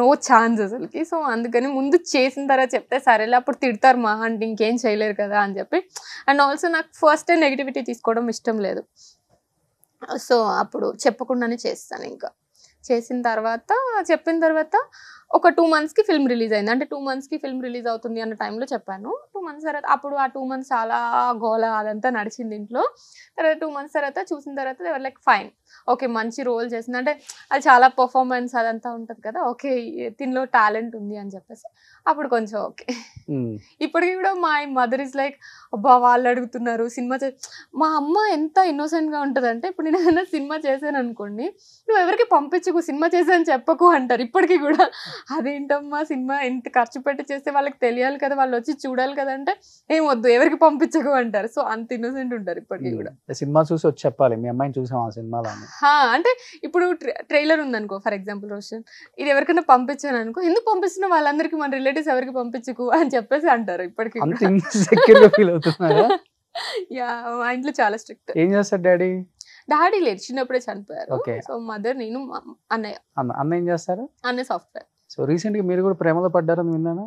నో ఛాన్స్ అసలుకి సో అందుకని ముందు చేసిన తర్వాత చెప్తే సరేలే అప్పుడు తిడతారు మా అంటే ఇంకేం చేయలేరు కదా అని చెప్పి అండ్ ఆల్సో నాకు ఫస్ట్ నెగిటివిటీ తీసుకోవడం ఇష్టం లేదు సో అప్పుడు చెప్పకుండానే చేస్తాను ఇంకా చేసిన తర్వాత చెప్పిన తర్వాత ఒక టూ మంత్స్కి ఫిల్మ్ రిలీజ్ అయింది అంటే టూ మంత్స్కి ఫిల్మ్ రిలీజ్ అవుతుంది అన్న టైంలో చెప్పాను టూ మంత్స్ తర్వాత అప్పుడు ఆ టూ మంత్స్ చాలా గోల అదంతా నడిచింది ఇంట్లో తర్వాత టూ మంత్స్ తర్వాత చూసిన తర్వాత ఎవరు లైక్ ఫైన్ ఓకే మంచి రోల్ చేసింది అంటే అది చాలా పర్ఫార్మెన్స్ అదంతా ఉంటుంది కదా ఓకే దీనిలో టాలెంట్ ఉంది అని చెప్పేసి అప్పుడు కొంచెం ఓకే hmm. ఇప్పటికి కూడా మా మదర్ ఇస్ లైక్ అబ్బా వాళ్ళు అడుగుతున్నారు సినిమా మా అమ్మ ఎంత ఇన్నోసెంట్గా ఉంటుంది అంటే ఇప్పుడు నేను ఏదైనా సినిమా చేశాను అనుకోండి నువ్వు ఎవరికి పంపించకు సినిమా చేశాను చెప్పకు అంటారు ఇప్పటికీ కూడా అదేంటమ్మా సినిమా ఎంత ఖర్చు పెట్టి చేస్తే వాళ్ళకి తెలియాలి కదా వాళ్ళు వచ్చి చూడాలి కదా అంటే ఏం వద్దు ఎవరికి పంపించకు అంటారు సో అంత ఇన్నోసెంట్ ఉంటారు ఇప్పటికీ కూడా సినిమా చూసి వచ్చి చెప్పాలి మీ అమ్మాయిని చూసాం ఆ సినిమా అంటే ఇప్పుడు ట్రైలర్ ఉందనుకో ఫర్ ఎగ్జాంపుల్ రోషన్ ఇది ఎవరికైనా పంపించాను అనుకో ఎందుకు పంపిస్తున్నా వాళ్ళందరికీ మన రిలేటివ్స్ ఎవరికి పంపించకు అని చెప్పేసి అంటారు ఇప్పటికీ యా మా ఇంట్లో చాలా స్ట్రిక్ట్ ఏం చేస్తారు డాడీ డాడీ లేరు చిన్నప్పుడే చనిపోయారు సో మదర్ నేను అన్నయ్య అన్న ఏం చేస్తారు అన్నయ్య సాఫ్ట్వేర్ సో రీసెంట్గా మీరు కూడా ప్రేమలో పడ్డారని విన్నాను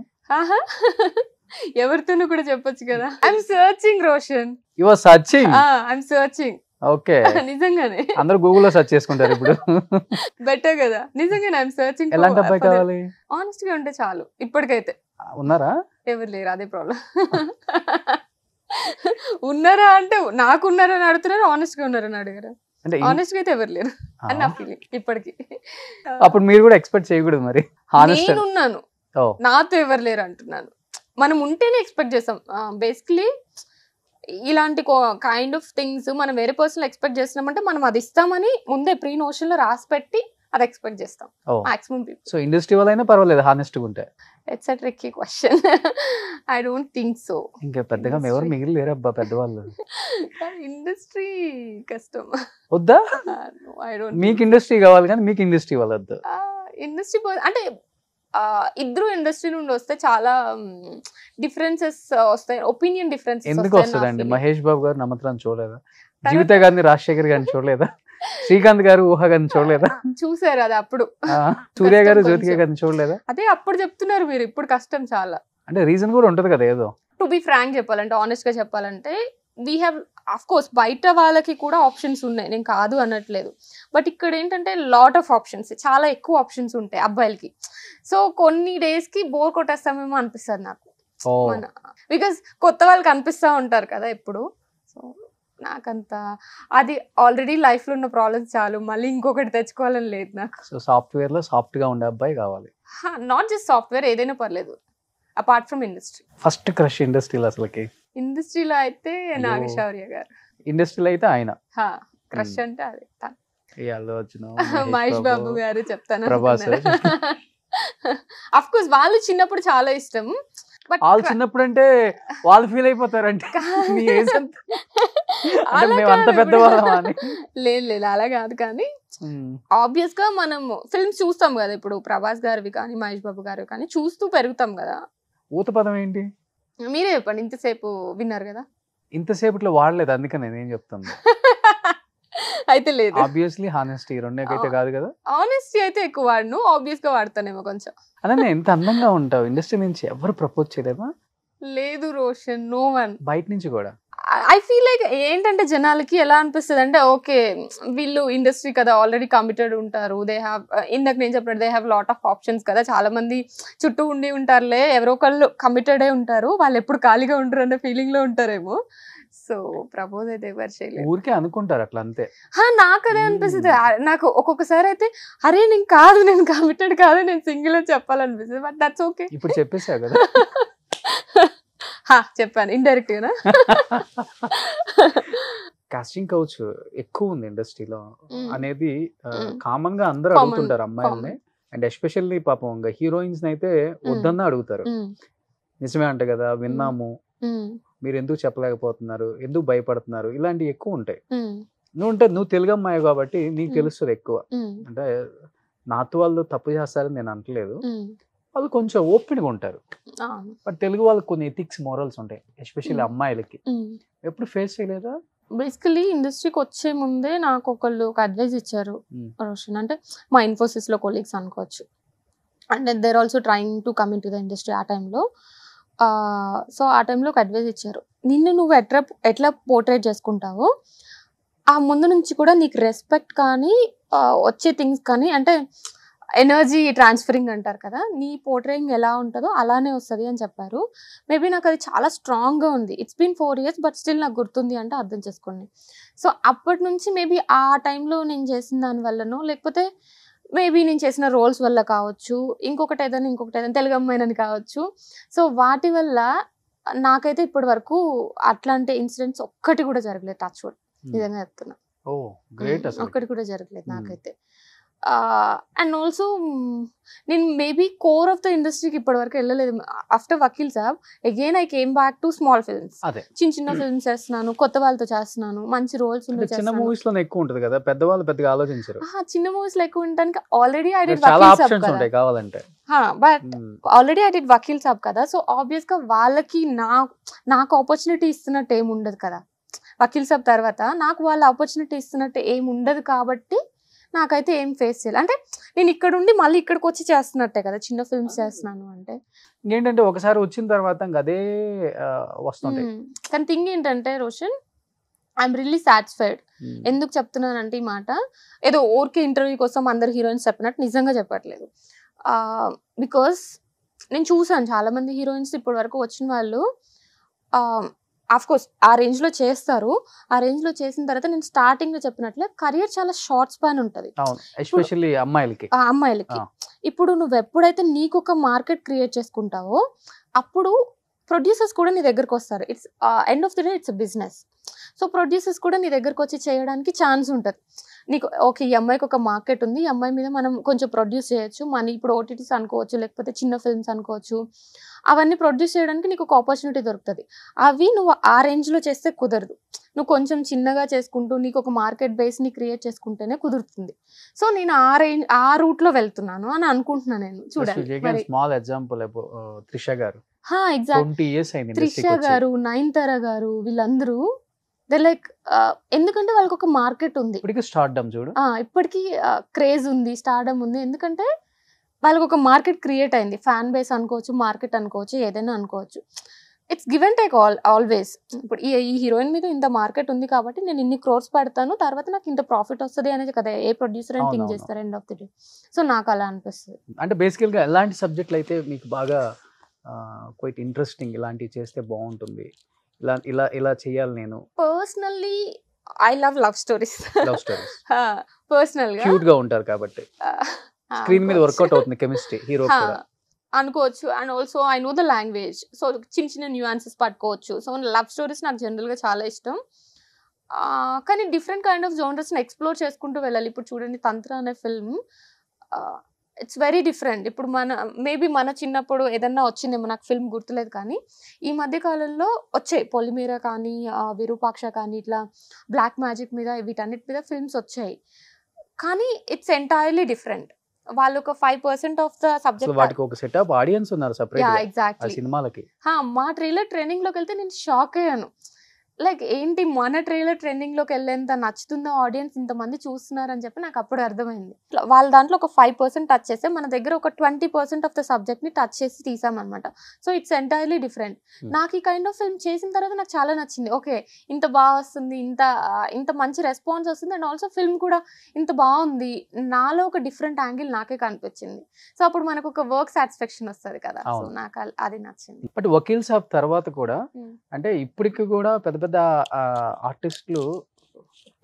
ఎవరితోనూ కూడా చెప్పొచ్చు కదా I'm searching Roshan you are searching I'm searching okay నిజంగానే అందరూ గూగుల్ లో సెర్చ్ చేసుకుంటారు ఇప్పుడు బెటర్ [laughs] కదా నిజంగానే ఐఎమ్ సర్చింగ్ ఎలాంటి అబ్బాయి కావాలి ఆనెస్ట్ గా ఉంటే చాలు ఇప్పటికైతే ఉన్నారా ఎవరు లేరు అదే ప్రాబ్లం [laughs] ఉన్నారా అంటే నాకు ఉన్నారని అడుగుతున్నారు ఆనెస్ట్ గా ఉన్నారని అడిగారు అంటే ఆనెస్ట్ అయితే ఎవరు లేరు అని నా ఫీలింగ్ ఇప్పటికి అప్పుడు మీరు కూడా ఎక్స్పెక్ట్ చేయకూడదు మరి నేను ఉన్నాను నాతో ఎవరు లేరు అంటున్నాను మనం ఉంటేనే ఎక్స్పెక్ట్ చేస్తాం బేసిక్లీ ఇలాంటి కైండ్ ఆఫ్ థింగ్స్ మనం వేరే పర్సన్ ఎక్స్పెక్ట్ చేస్తున్నామంటే మనం అది ఇస్తామని ముందే ప్రీ నోషన్ లో రాసి పెట్టి అది ఎక్స్పెక్ట్ చేస్తాం మాక్సిమం పీపుల్ సో ఇండస్ట్రీ వాళ్ళైనా పర్వాలేదు హానెస్ట్ ఉంటే it's a tricky question I don't think so ఇంకా పెద్దగా ఎవరు మిగిలి లేరు అబ్బా పెద్దవాళ్ళు ఇండస్ట్రీ [laughs] కష్టం వద్దా ఐ [laughs] డోంట్ uh, మీకు ఇండస్ట్రీ కావాలి కానీ మీకు ఇండస్ట్రీ వాళ్ళు వద్దు ఇండస్ట్రీ అంటే uh, ఇద్దరు ఇండస్ట్రీ నుండి వస్తే చాలా డిఫరెన్సెస్ um, uh, వస్తాయి ఒపీనియన్ డిఫరెన్స్ ఎందుకు వస్తుందండి మహేష్ బాబు గారు నమ్మకాన్ని చూడలేదా జీవిత గారిని రాజశేఖర్ గారిని చూడలేదా శ్రీకాంత్ గారు ఊహాగాన్ని చూడలేదా చూసారు అది అప్పుడు [laughs] సూర్య గారు జ్యోతి గారిని చూడలేదా అదే అప్పుడు చెప్తున్నారు మీరు ఇప్పుడు కష్టం చాలా అంటే రీజన్ కూడా ఉంటది కదా ఏదో టు బి ఫ్రాంక్ చెప్పాలంటే ఆనెస్ట్ గా చెప్పాలంటే వీ హ్యావ్ అఫ్ కోర్స్ బయట వాళ్ళకి కూడా ఆప్షన్స్ ఉన్నాయి నేను కాదు అనట్లేదు బట్ ఇక్కడ ఏంటంటే లాట్ ఆఫ్ ఆప్షన్స్ చాలా ఎక్కువ ఆప్షన్స్ ఉంటాయి అబ్బాయిలకి సో కొన్ని డేస్ కి బోర్ కొట్టేస్తామేమో అనిపిస్తుంది నాకు బికాస్ కొత్త వాళ్ళకి అనిపిస్తూ ఉంటారు కదా ఎప్పుడు సో నాకంత అది ఆల్రెడీ లైఫ్లో ఉన్న ప్రాబ్లమ్స్ చాలు మళ్ళీ ఇంకొకటి తెచ్చుకోవాలని లేదు నాకు సో సాఫ్ట్వేర్లో సాఫ్ట్గా ఉండే అబ్బాయి కావాలి నాట్ జస్ట్ సాఫ్ట్వేర్ ఏదైనా పర్లేదు apart from industry first crush ఇండస్ట్రీలో అసలుకి ఇండస్ట్రీలో అయితే నాగశౌర్య గారు ఇండస్ట్రీలో అయితే ఆయన క్రష్ hmm. అంటే అదే [laughs] మహేష్ బాబు గారు చెప్తాను అఫ్ కోర్స్ [laughs] [laughs] వాళ్ళు చిన్నప్పుడు చాలా ఇష్టం వాళ్ళు చిన్నప్పుడు అంటే వాళ్ళు ఫీల్ అయిపోతారంటే లేదు లేదు అలా కాదు కానీ ఆబ్వియస్ గా మనం ఫిల్మ్స్ చూస్తాం కదా ఇప్పుడు ప్రభాస్ గారివి కానీ మహేష్ బాబు గారు కానీ చూస్తూ పెరుగుతాం కదా ఊత పదం ఏంటి మీరే చెప్పండి ఇంతసేపు విన్నారు కదా ఇంతసేపు ఇట్లా వాడలేదు అందుకని నేను ఏం చెప్తాను [laughs] అయితే లేదు ఆబ్వియస్లీ హానెస్టీ రెండే అయితే కాదు కదా ఆనెస్టీ అయితే ఎక్కువ వాడను ఆబ్వియస్ గా వాడతానేమో కొంచెం అదే ఎంత అందంగా ఉంటావు ఇండస్ట్రీ నుంచి ఎవరు ప్రపోజ్ చేయలేదా లేదు రోషన్ నో వన్ బయట నుంచి కూడా ఐ ఫీల్ లైక్ ఏంటంటే జనాలకి ఎలా అనిపిస్తుంది అంటే ఓకే వీళ్ళు ఇండస్ట్రీ కదా ఆల్రెడీ కమిటెడ్ ఉంటారు దే హ్యావ్ uh, ఇందాక నేను చెప్పాడు they have lot of options కదా చాలా మంది చుట్టూ ఉండి ఉంటారులే ఎవరో ఒకళ్ళు కమిటెడే ఉంటారు వాళ్ళు ఎప్పుడు ఖాళీగా ఉంటారు అన్న ఫీలింగ్లో ఉంటారేమో సో ప్రపోజ్ అయితే ఎవరు చేయలేదు ఊరికే అనుకుంటారు అట్లా అంతే నాకు అదే అనిపిస్తుంది నాకు ఒక్కొక్కసారి అయితే అరే నేను కాదు నేను కమిటెడ్ కాదు నేను సింగిల్ అని చెప్పాలనిపిస్తుంది బట్ దట్స్ ఓకే ఇప్పుడు చెప్పేసా కదా [laughs] చెప్పాను ఇండైరెక్ట్ గా కాస్టింగ్ కౌచ్ ఎక్కువ ఉంది ఇండస్ట్రీలో అనేది కామన్ గా అందరూ అడుగుతుంటారు అమ్మాయిల్ని అండ్ ఎస్పెషల్లీ పాపం ఇంకా హీరోయిన్స్ అయితే వద్దన్నా అడుగుతారు నిజమే అంట కదా విన్నాము మీరు ఎందుకు చెప్పలేకపోతున్నారు ఎందుకు భయపడుతున్నారు ఇలాంటివి ఎక్కువ ఉంటాయి నువ్వు ఉంటే నువ్వు తెలుగు అమ్మాయి కాబట్టి నీకు తెలుస్తుంది ఎక్కువ అంటే నాతో వాళ్ళు తప్పు చేస్తారని నేను అనట్లేదు వాళ్ళు కొంచెం ఓపెన్గా ఉంటారు బట్ తెలుగు వాళ్ళకి కొన్ని ఎథిక్స్ మోరల్స్ ఉంటాయి ఎస్పెషల్లీ అమ్మాయిలకి ఎప్పుడు ఫేస్ చేయలేదా బేసికలీ ఇండస్ట్రీకి వచ్చే ముందే నాకు ఒకళ్ళు ఒక అడ్వైజ్ ఇచ్చారు రోషన్ అంటే మా ఇన్ఫోసిస్లో కొలీగ్స్ అనుకోవచ్చు and they're also trying to come to the industry ఆ టైంలో సో ఆ టైంలో ఒక అడ్వైజ్ ఇచ్చారు నిన్ను నువ్వు ఎట్లా ఎట్లా పోర్ట్రేట్ చేసుకుంటావో ఆ ముందు నుంచి కూడా నీకు రెస్పెక్ట్ కానీ వచ్చే థింగ్స్ కానీ అంటే ఎనర్జీ ట్రాన్స్ఫరింగ్ అంటారు కదా నీ పోర్ట్రేయింగ్ ఎలా ఉంటుందో అలానే వస్తుంది అని చెప్పారు మేబీ నాకు అది చాలా స్ట్రాంగ్గా ఉంది it's been four years but still నాకు గుర్తుంది అంటే అర్థం చేసుకోండి సో అప్పటి నుంచి మేబీ ఆ టైంలో నేను చేసిన దానివల్లనో లేకపోతే మేబీ నేను చేసిన రోల్స్ వల్ల కావచ్చు ఇంకొకటి ఏదైనా ఇంకొకటి ఏదైనా తెలుగు అమ్మాయినని కావచ్చు సో వాటి వల్ల నాకైతే ఇప్పటి వరకు అట్లాంటి ఇన్సిడెంట్స్ ఒక్కటి కూడా జరగలేదు టచ్ వుడ్ hmm. నిజంగా చెప్తున్నా hmm. ఒక్కటి కూడా జరగలేదు hmm. నాకైతే అండ్ ఆల్సో నేను మేబీ కోర్ ఆఫ్ ద ఇండస్ట్రీకి ఇప్పటివరకు వెళ్ళలేదు after Vakeel Saab again I came back to small films చిన్న చిన్న ఫిల్మ్స్ hmm. చేస్తున్నాను కొత్త వాళ్ళతో చేస్తున్నాను మంచి రోల్స్ చిన్న మూవీస్ లో ఎక్కువ ఉంటుంది కదా పెద్దవాళ్ళు పెద్దగా ఆలోచించారు చిన్న మూవీస్ లో ఎక్కువ ఉండడానికి ఆల్రెడీ ఐ డి కావాలంటే but already I D Vakeel Saab కదా సో ఆబ్వియస్ గా వాళ్ళకి నా నాకు ఆపర్చునిటీ ఇస్తున్నట్టు ఏమి ఉండదు కదా వకీల్ సాబ్ తర్వాత నాకు వాళ్ళ ఆపర్చునిటీ ఇస్తున్నట్టు ఏమి ఉండదు కాబట్టి నాకైతే ఏం ఫేస్ చేయాలి అంటే నేను ఇక్కడ ఉండి మళ్ళీ ఇక్కడికి వచ్చి చేస్తున్నట్టే కదా చిన్న ఫిల్మ్స్ చేస్తున్నాను అంటే ఏంటంటే ఒకసారి వచ్చిన తర్వాత అదే వస్తుంది కానీ థింగ్ ఏంటంటే రోషన్ ఐఎమ్ రియల్లీ సాటిస్ఫైడ్ ఎందుకు చెప్తున్నాను అంటే ఈ మాట ఏదో ఓర్కే ఇంటర్వ్యూ కోసం అందరు హీరోయిన్స్ చెప్పినట్టు నిజంగా చెప్పట్లేదు బికాస్ నేను చూసాను చాలామంది హీరోయిన్స్ ఇప్పటి వరకు వచ్చిన వాళ్ళు కోర్స్ ఆ రేంజ్లో చేస్తారు ఆ రేంజ్లో చేసిన తర్వాత నేను స్టార్టింగ్లో చెప్పినట్లే కెరియర్ చాలా షార్ట్ స్పాన్ ఉంటుంది అమ్మాయిలకి అమ్మాయిలకి ఇప్పుడు నువ్వు ఎప్పుడైతే నీకు ఒక మార్కెట్ క్రియేట్ చేసుకుంటావో అప్పుడు ప్రొడ్యూసర్స్ కూడా నీ దగ్గరకు వస్తారు it's end of the day it's business so producers కూడా నీ దగ్గరకు వచ్చి చేయడానికి ఛాన్స్ ఉంటుంది నీకు ఓకే ఈ అమ్మాయికి ఒక మార్కెట్ ఉంది ఈ అమ్మాయి మీద మనం కొంచెం ప్రొడ్యూస్ చేయొచ్చు మన ఇప్పుడు ఓటీటీస్ అనుకోవచ్చు లేకపోతే చిన్న ఫిల్మ్స్ అనుకోవచ్చు అవన్నీ ప్రొడ్యూస్ చేయడానికి నీకు ఒక ఆపర్చునిటీ దొరుకుతుంది అవి నువ్వు ఆ రేంజ్లో చేస్తే కుదరదు నువ్వు కొంచెం చిన్నగా చేసుకుంటూ నీకు ఒక మార్కెట్ బేస్ని క్రియేట్ చేసుకుంటేనే కుదురుతుంది సో నేను ఆ రేంజ్ ఆ రూట్లో వెళ్తున్నాను అని అనుకుంటున్నాను నేను చూడండి స్మాల్ ఎగ్జాంపుల్ త్రిష గారు ఎగ్జాక్ట్ త్రిష గారు నయనతార గారు వీళ్ళందరూ దే లైక్ ఎందుకంటే వాళ్ళకి ఒక మార్కెట్ ఉంది స్టార్డమ్ చూడు ఇప్పటికీ క్రేజ్ ఉంది స్టార్డమ్ ఉంది ఎందుకంటే వాళ్ళకి ఒక మార్కెట్ క్రియేట్ అయింది ఫ్యాన్ బేస్ అనుకోవచ్చు మార్కెట్ అనుకోవచ్చు ఏదైనా అనుకోవచ్చు it's given and take all always ఇప్పుడు ఈ హీరోయిన్ మీద ఇంత మార్కెట్ ఉంది కాబట్టి నేను ఇన్ని క్రోర్స్ పెడతాను తర్వాత నాకు ఇంత ప్రాఫిట్ వస్తుంది అనేది కదా ఏ ప్రొడ్యూసర్ అని థింక్ చేస్తారు end of the day so నాకు అలా అనిపిస్తుంది అంటే బేసికల్గా ఎలాంటి సబ్జెక్టులు అయితే మీకు బాగా క్వైట్ ఇంట్రెస్టింగ్ ఇలాంటివి చేస్తే బాగుంటుంది ఇలా ఇలా ఇలా చేయాలి నేను personally I love love stories love stories personal గా క్యూట్ గా ఉంటారు కాబట్టి స్క్రీన్ [laughs] ah, మీద వర్కౌట్ అవుతుంది కెమిస్ట్రీ హీరో కూడా అనుకోవచ్చు and also I know the language so చిన్న చిన్న న్యూయాన్సెస్ పట్టుకోవచ్చు సో లవ్ స్టోరీస్ నాకు జనరల్గా చాలా ఇష్టం కానీ డిఫరెంట్ కైండ్ ఆఫ్ జోనర్స్ని ఎక్స్ప్లోర్ చేసుకుంటూ వెళ్ళాలి ఇప్పుడు చూడండి తంత్ర అనే ఫిల్మ్ ఇట్స్ వెరీ డిఫరెంట్ ఇప్పుడు మన మేబీ మన చిన్నప్పుడు ఏదన్నా వచ్చిందేమో నాకు ఫిల్మ్ గుర్తులేదు కానీ ఈ మధ్య కాలంలో వచ్చాయి పొలిమీర కానీ విరూపాక్ష కానీ ఇట్లా బ్లాక్ మ్యాజిక్ మీద వీటన్నిటి మీద ఫిల్మ్స్ వచ్చాయి కానీ ఇట్స్ ఎంటైర్లీ డిఫరెంట్ వాళ్ళు ఒక five percent of the subject వాటికి ఒక సెటప్ ఆడియన్స్ ఉన్నారు సెపరేట్ సినిమాలకి మా ట్రైలర్ ట్రైనింగ్ లోకి వెళ్తే నేను షాక్ అయ్యాను లైక్ ఏంటి మన ట్రైలర్ ట్రెండింగ్ లోకి వెళ్ళేంత నచ్చుతుందో ఆడియన్స్ ఇంతమంది చూస్తున్నారని చెప్పి నాకు అప్పుడు అర్థమైంది వాళ్ళ దాంట్లో ఒక ఫైవ్ పర్సెంట్ టచ్ చేస్తే మన దగ్గర ఒక twenty percent of the subject ని టచ్ చేసి తీసామన్నమాట so it's entirely different hmm. నాకు ఈ కైండ్ ఆఫ్ ఫిల్మ్ చేసిన తర్వాత నాకు చాలా నచ్చింది ఓకే ఇంత బాగా వస్తుంది ఇంత ఇంత మంచి రెస్పాన్స్ వస్తుంది అండ్ ఆల్సో ఫిల్మ్ కూడా ఇంత బాగుంది నాలో ఒక డిఫరెంట్ యాంగిల్ నాకే కనిపించింది సో అప్పుడు మనకు ఒక వర్క్ సాటిస్ఫాక్షన్ వస్తుంది కదా సో నాకు అది నచ్చింది బట్ వకీల్ సాబ్ తర్వాత కూడా hmm. అంటే ఇప్పటికి కూడా పెద్ద పెద్ద ఆర్టిస్టులు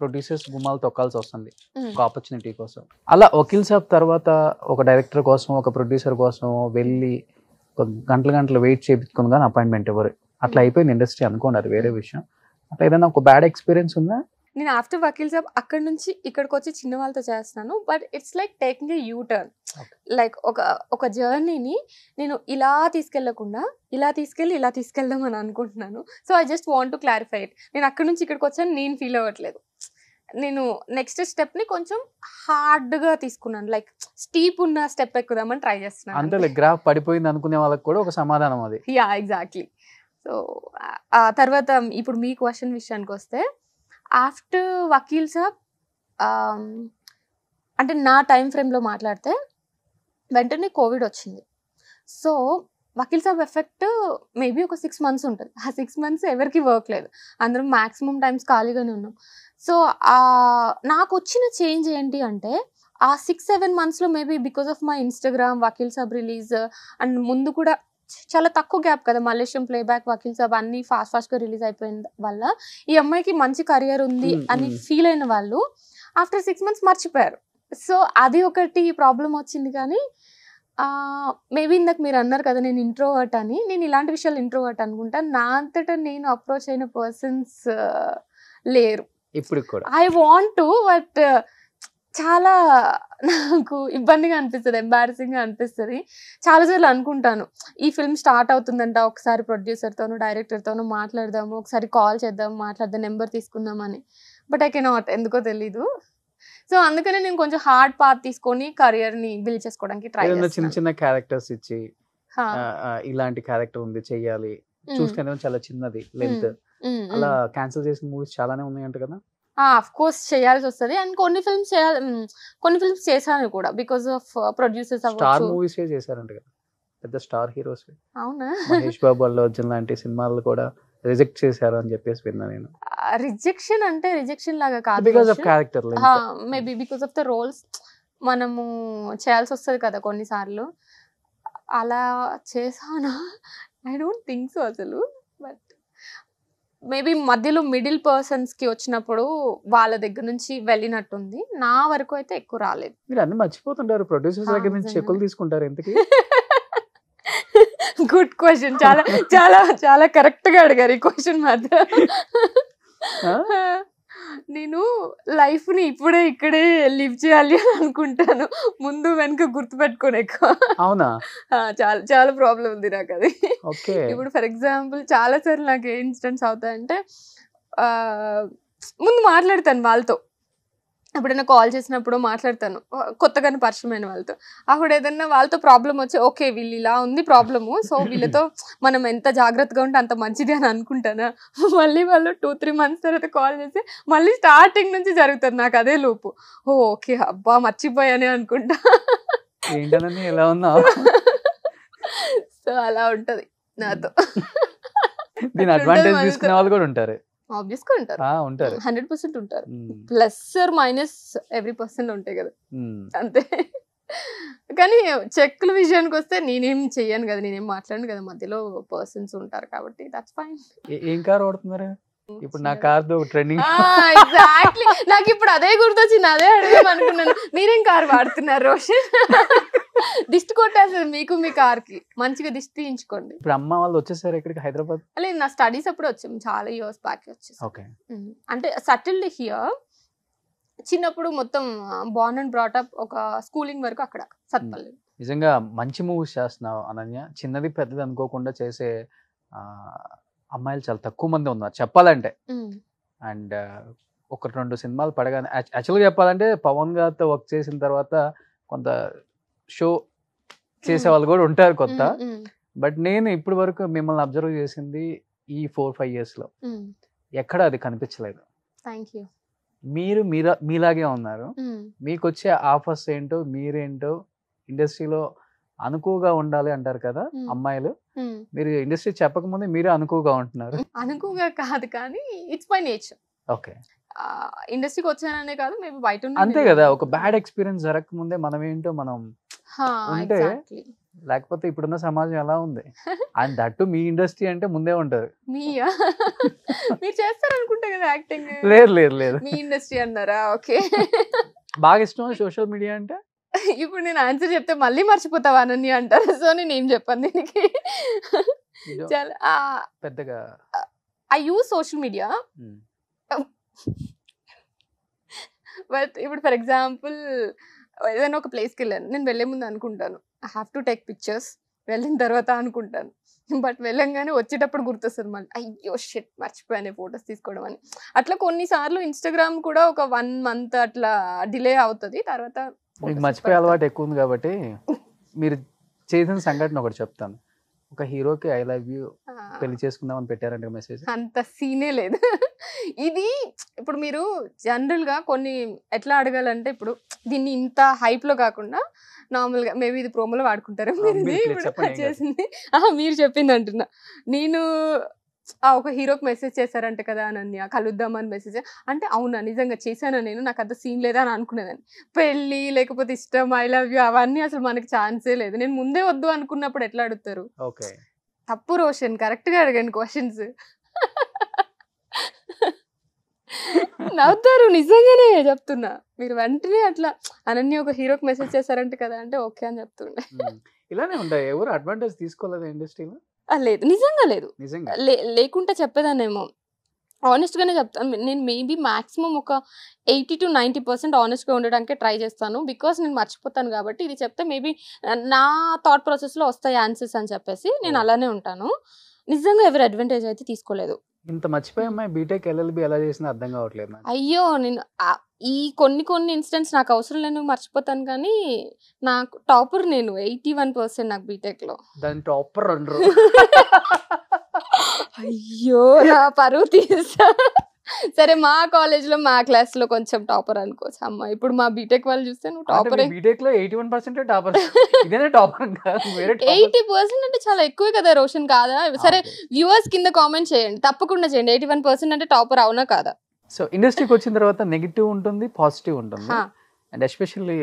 ప్రొడ్యూసర్స్ గుమ్మాలు తొక్కాల్సి వస్తుంది ఒక ఆపర్చునిటీ కోసం అలా వకీల్ సాబ్ తర్వాత ఒక డైరెక్టర్ కోసం ఒక ప్రొడ్యూసర్ కోసం వెళ్ళి గంటల గంటలు వెయిట్ చేయించుకుని కానీ అపాయింట్మెంట్ ఇవ్వరు అట్లా అయిపోయింది ఇండస్ట్రీ అనుకోండి అది వేరే విషయం అట్లా ఏదైనా ఒక బ్యాడ్ ఎక్స్పీరియన్స్ ఉందా నేను ఆఫ్టర్ వకీల్ సాబ్ అక్కడ నుంచి ఇక్కడికి వచ్చి చిన్న వాళ్ళతో చేస్తున్నాను but it's like taking a U turn like ఒక ఒక జర్నీని నేను ఇలా తీసుకెళ్లకుండా ఇలా తీసుకెళ్ళి ఇలా తీసుకెళ్దాం అని అనుకుంటున్నాను so I just want to clarify it నేను అక్కడ నుంచి ఇక్కడికి వచ్చాను నేను ఫీల్ అవ్వట్లేదు నేను నెక్స్ట్ స్టెప్ ని కొంచెం హార్డ్ గా తీసుకున్నాను లైక్ స్టీప్ ఉన్న స్టెప్ ఎక్కుదామని ట్రై చేస్తున్నాను అంటే గ్రాఫ్ పడిపోయింది అనుకునే వాళ్ళకి కూడా ఒక సమాధానం అది యా ఎగ్జాక్ట్లీ సో ఆ తర్వాత ఇప్పుడు మీ క్వశ్చన్ విషయానికి వస్తే ఆఫ్టర్ వకీల్ సాబ్ అంటే నా టైం ఫ్రేమ్లో మాట్లాడితే వెంటనే కోవిడ్ వచ్చింది so Vakeel Saab effect maybe ఒక సిక్స్ మంత్స్ ఉంటుంది ఆ సిక్స్ మంత్స్ ఎవరికి వర్క్ లేదు అందరం మ్యాక్సిమం టైమ్స్ ఖాళీగానే ఉన్నాం సో నాకు వచ్చిన చేంజ్ ఏంటి అంటే ఆ సిక్స్ సెవెన్ మంత్స్లో maybe because of my Instagram Vakeel Saab release and ముందు కూడా చాలా తక్కువ గ్యాప్ కదా మలేషియం ప్లేబ్యాక్ వకీల్ సాబ్ అన్ని ఫాస్ట్ ఫాస్ట్ గా రిలీజ్ అయిపోయిన వల్ల ఈ అమ్మాయికి మంచి కెరియర్ ఉంది అని ఫీల్ అయిన వాళ్ళు ఆఫ్టర్ సిక్స్ మంత్స్ మర్చిపోయారు సో అది ఒకటి ప్రాబ్లం వచ్చింది కానీ మేబీ ఇందాక మీరు అన్నారు కదా నేను ఇంట్రోవర్ట్ అని నేను ఇలాంటి విషయాలు ఇంట్రోవర్ట్ అనుకుంటా నా అంతటా నేను అప్రోచ్ అయిన పర్సన్స్ లేరు ఇప్పుడు ఐ వాంట్ బట్ చాలా నాకు ఇబ్బందిగా అనిపిస్తుంది ఎంబారసింగ్గా అనిపిస్తుంది చాలాసార్లు అనుకుంటాను ఈ ఫిల్మ్ స్టార్ట్ అవుతుందంట ఒకసారి ప్రొడ్యూసర్తోనూ డైరెక్టర్తోనూ మాట్లాడదాము ఒకసారి కాల్ చేద్దాం మాట్లాడదాం నెంబర్ తీసుకుందాం అని బట్ ఐ నాట్ ఎందుకో తెలీదు సో అందుకనే నేను కొంచెం హార్డ్ పాత్ తీసుకొని కెరియర్ ని బిల్డ్ చేసుకోవడానికి ట్రై చిన్న చిన్న క్యారెక్టర్స్ ఇచ్చి ఇలాంటి క్యారెక్టర్ ఉంది చెయ్యాలి చూస్తేనే చాలా చిన్నది లెంత్ అలా క్యాన్సిల్ చేసిన మూవీస్ చాలానే ఉన్నాయంట కదా ఆఫ్ కోర్స్ చేయాల్సి వస్తుంది అండ్ కొన్ని ఫిల్మ్స్ చేయాలి కొన్ని ఫిల్మ్స్ చేశాను కూడా because of producers star movies చేశారంట కదా పెద్ద స్టార్ హీరోస్ అవునా మహేష్ బాబు అల్లు అర్జున్ లాంటి సినిమాలు కూడా రిజెక్ట్ చేశారు అని చెప్పేసి విన్నా నేను రిజెక్షన్ అంటే రిజెక్షన్ లాగా కాదు because of character maybe because of the roles మనము చేయాల్సి వస్తుంది కదా కొన్నిసార్లు అలా చేశానా ఐ డోంట్ థింక్ సో అసలు మేబీ మధ్యలో మిడిల్ పర్సన్స్కి వచ్చినప్పుడు వాళ్ళ దగ్గర నుంచి వెళ్ళినట్టుంది నా వరకు అయితే ఎక్కువ రాలేదు మీరు అన్ని మర్చిపోతుంటారు ప్రొడ్యూసర్స్ దగ్గర నుంచి చెక్కులు తీసుకుంటారు ఎందుకు గుడ్ [laughs] క్వశ్చన్ చాలా చాలా చాలా కరెక్ట్గా అడిగారు ఈ క్వశ్చన్ మాత్రం [laughs] [laughs] నేను లైఫ్ని ఇప్పుడే ఇక్కడే లివ్ చేయాలి అని అనుకుంటాను ముందు వెనక గుర్తుపెట్టుకునే అవునా చాలా చాలా ప్రాబ్లం ఉంది నాకు అది ఇప్పుడు ఫర్ ఎగ్జాంపుల్ చాలా సార్లు నాకు ఏ ఇన్సిడెంట్స్ అవుతాయంటే ముందు మాట్లాడతాను వాళ్ళతో ఎప్పుడైనా కాల్ చేసినప్పుడు మాట్లాడతాను కొత్తగా పరిచయమైన వాళ్ళతో అప్పుడు ఏదైనా వాళ్ళతో ప్రాబ్లం వచ్చి ఓకే వీళ్ళు ఇలా ఉంది ప్రాబ్లము సో వీళ్ళతో మనం ఎంత జాగ్రత్తగా ఉంటే అంత మంచిది అని అనుకుంటానా మళ్ళీ వాళ్ళు టూ త్రీ మంత్స్ తర్వాత కాల్ చేసి మళ్ళీ స్టార్టింగ్ నుంచి జరుగుతుంది నాకు అదే లోపు ఓ ఓకే అబ్బా మర్చిపోయానే అనుకుంటా ఎలా ఉన్నా సో అలా ఉంటది నాతో అడ్వాంటేజ్ తీసుకునే వాళ్ళు కూడా ఉంటారు ఆబ్వియస్గా గా ఉంటారు ఉంటారు హండ్రెడ్ పర్సెంట్ ఉంటారు plus or minus every percent ఉంటాయి కదా అంతే కానీ చెక్కుల విషయానికి వస్తే నేనేం చెయ్యను కదా నేనేం మాట్లాడను కదా మధ్యలో పర్సన్స్ ఉంటారు కాబట్టి దట్స్ ఫైన్ ఏం కార్ ఓడుతున్నారు ఇప్పుడు నా కార్ ట్రెండింగ్ ఎగ్జాక్ట్లీ నాకు ఇప్పుడు అదే గుర్తొచ్చింది అదే అడిగాం అనుకున్నాను మీరేం కార్ వాడుతున్నారు రోషన్ దిష్టి కొట్టేస్తుంది మీకు మీ కార్ కి మంచిగా దిష్టి తీయించుకోండి ఇప్పుడు అమ్మ వాళ్ళు వచ్చేసారు ఇక్కడికి హైదరాబాద్ అదే నా స్టడీస్ అప్పుడు వచ్చాము చాలా ఇయర్స్ బ్యాక్ వచ్చేసి ఓకే అంటే సటిల్డ్ హియర్ చిన్నప్పుడు మొత్తం బార్న్ అండ్ బ్రాటప్ ఒక స్కూలింగ్ వరకు అక్కడ సత్పల్లి నిజంగా మంచి మూవీస్ చేస్తున్నావు అనన్య చిన్నది పెద్దది అనుకోకుండా చేసే అమ్మాయిలు చాలా తక్కువ మంది ఉన్నారు చెప్పాలంటే అండ్ ఒకటి రెండు సినిమాలు పడగానే యాక్చువల్గా చెప్పాలంటే పవన్ గారితో వర్క్ చేసిన తర్వాత కొంత షో చేసే వాళ్ళు కూడా ఉంటారు కొత్త బట్ నేను ఇప్పటి వరకు మిమ్మల్ని అబ్జర్వ్ చేసింది ఈ ఫోర్ ఫైవ్ ఇయర్స్లో ఎక్కడ అది కనిపించలేదు థ్యాంక్ యూ మీరు మీరా మీలాగే ఉన్నారు మీకు వచ్చే ఆఫర్స్ ఏంటో మీరేంటో ఇండస్ట్రీలో అనుకువగా ఉండాలి అంటారు కదా అమ్మాయిలు మీరు ఇండస్ట్రీ చెప్పకముందే మీరు అనుకువగా ఉంటున్నారు అనుకువగా కాదు కానీ ఇట్స్ మై నేచర్ ఓకే ఇండస్ట్రీకి వచ్చాననే కాదు మేము బయట అంతే కదా ఒక బ్యాడ్ ఎక్స్పీరియన్స్ జరగకముందే మనం ఏంటో మనం ఉంటే లేకపోతే ఇప్పుడున్న సమాజం ఎలా ఉంది [laughs] అండ్ దట్ మీ ఇండస్ట్రీ అంటే ముందే ఉంటారు [laughs] మీరు చేస్తారనుకుంటా కదా యాక్టింగ్ లేదు లేదు లేదు మీ ఇండస్ట్రీ అన్నారా ఓకే [laughs] బాగా ఇష్టం సోషల్ మీడియా అంటే ఇప్పుడు నేను ఆన్సర్ చెప్తే మళ్ళీ మర్చిపోతావా అనని అంటారు సో నేను ఏం చెప్పాను దీనికి చాలా పెద్దగా I use social media but ఇప్పుడు ఫర్ ఎగ్జాంపుల్ ఏదైనా ఒక ప్లేస్కి వెళ్ళాను నేను వెళ్ళే ముందు అనుకుంటాను I have to take pictures వెళ్ళిన తర్వాత అనుకుంటాను బట్ వెళ్ళంగానే వచ్చేటప్పుడు గుర్తొస్తుంది మళ్ళీ అయ్యో షెట్ మర్చిపోయాను ఫొటోస్ తీసుకోవడం అని అట్లా కొన్నిసార్లు ఇన్స్టాగ్రామ్ కూడా ఒక వన్ మంత్ అట్లా డిలే అవుతుంది తర్వాత మర్చిపోయే అలవాటు ఎక్కువ ఉంది కాబట్టి [laughs] మీరు చేసిన సంఘటన ఒకటి చెప్తాను ఒక హీరోకి ఐ లవ్ యూ పెళ్లి చేసుకుందాం అని పెట్టారంట మెసేజ్ అంత సీనే లేదు ఇది ఇప్పుడు మీరు జనరల్గా కొన్ని ఎట్లా అడగాలంటే ఇప్పుడు దీన్ని ఇంత హైప్లో కాకుండా నార్మల్గా మేబీ ఇది ప్రోమోలో వాడుకుంటారు మీరు మీరు చెప్పింది అంటున్నా నేను ఆ ఒక హీరోకి మెసేజ్ చేశారంట కదా అనన్య కలుద్దామని మెసేజ్ అంటే అవునా నిజంగా చేశాను నేను నాకు అంత సీన్ లేదా అని అనుకునేదాన్ని పెళ్ళి లేకపోతే ఇష్టం ఐ లవ్ యూ అవన్నీ అసలు మనకి ఛాన్సే లేదు నేను ముందే వద్దు అనుకున్నప్పుడు ఎట్లా అడుగుతారు తప్పు రోషన్ కరెక్ట్ గా అడగండి క్వశ్చన్స్ నవ్వుతారు నిజంగానే చెప్తున్నా మీరు వెంటనే అట్లా అనన్య ఒక హీరోకి మెసేజ్ చేశారంట కదా అంటే ఓకే అని చెప్తుండే ఇలానే ఉంటాయి ఎవరు అడ్వాంటేజ్ తీసుకోలేదు ఇండస్ట్రీలో లేదు నిజంగా లేదు నిజంగా లేకుంటే చెప్పేదానేమో గానే చెప్తాను నేను మేబీ మాక్సిమం ఒక ఎయిటీ టు నైంటీ పర్సెంట్ గా ఉండడానికి ట్రై చేస్తాను బికాస్ నేను మర్చిపోతాను కాబట్టి ఇది చెప్తే మేబీ నా థాట్ ప్రాసెస్లో వస్తాయి ఆన్సర్స్ అని చెప్పేసి నేను అలానే ఉంటాను నిజంగా ఎవరు అడ్వాంటేజ్ అయితే తీసుకోలేదు ఇంత మర్చిపోయి అమ్మాయి బీటెక్ ఎల్ఎల్బి ఎలా చేసినా అర్థం కావట్లేదు అయ్యో నేను ఈ కొన్ని కొన్ని ఇన్సిడెంట్స్ నాకు అవసరం లేని మర్చిపోతాను కానీ నాకు టాపర్ నేను ఎయిటీ వన్ పర్సెంట్ నాకు బీటెక్ లో దాని టాపర్ అంటారు అయ్యో నా పరువు తీసా సరే మా కాలేజ్ లో మా క్లాస్ లో కొంచెం టాపర్ అనుకోవచ్చు అమ్మ ఇప్పుడు మా బీటెక్ వాళ్ళు చూస్తే నువ్వు టాపర్ బీటెక్ లో eighty one percent topper [laughs] topper eighty percent అంటే చాలా ఎక్కువే కదా రోషన్ కాదా సరే వ్యూవర్స్ కింద కామెంట్ చేయండి తప్పకుండా చేయండి ఎయిటీ వన్ పర్సెంట్ అంటే టాపర్ అవునా కాదా సో ఇండస్ట్రీకి వచ్చిన తర్వాత నెగిటివ్ ఉంటుంది పాజిటివ్ ఉంటుంది అండ్ ఎస్పెషల్లీ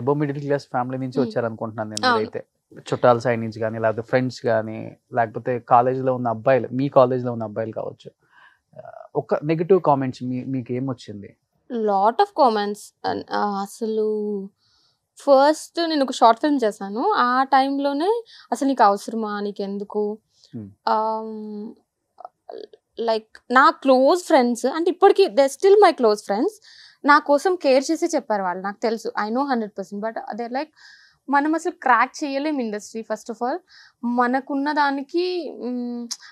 ఎబో మిడిల్ క్లాస్ ఫ్యామిలీ నుంచి వచ్చారు అనుకుంటున్నాను నేను అయితే చుట్టాల సైడ్ నుంచి కానీ లేకపోతే ఫ్రెండ్స్ కానీ లేకపోతే కాలేజీలో ఉన్న అబ్బాయిలు మీ కాలేజ్లో ఉన్న అబ్బాయిలు కావచ్చు ఒక నెగిటివ్ కామెంట్స్ మీ మీకు ఏమొచ్చింది లాట్ ఆఫ్ కామెంట్స్ అసలు ఫస్ట్ నేను ఒక షార్ట్ ఫిల్మ్ చేశాను ఆ టైంలోనే అసలు నీకు అవసరమా నీకు ఎందుకు లైక్ hmm. నా క్లోజ్ ఫ్రెండ్స్ అంటే ఇప్పటికీ they still my close friends నా కోసం కేర్ చేసి చెప్పారు వాళ్ళు నాకు తెలుసు I know hundred percent but they like మనం అసలు క్రాక్ చేయలేం ఇండస్ట్రీ ఫస్ట్ ఆఫ్ ఆల్ మనకున్న దానికి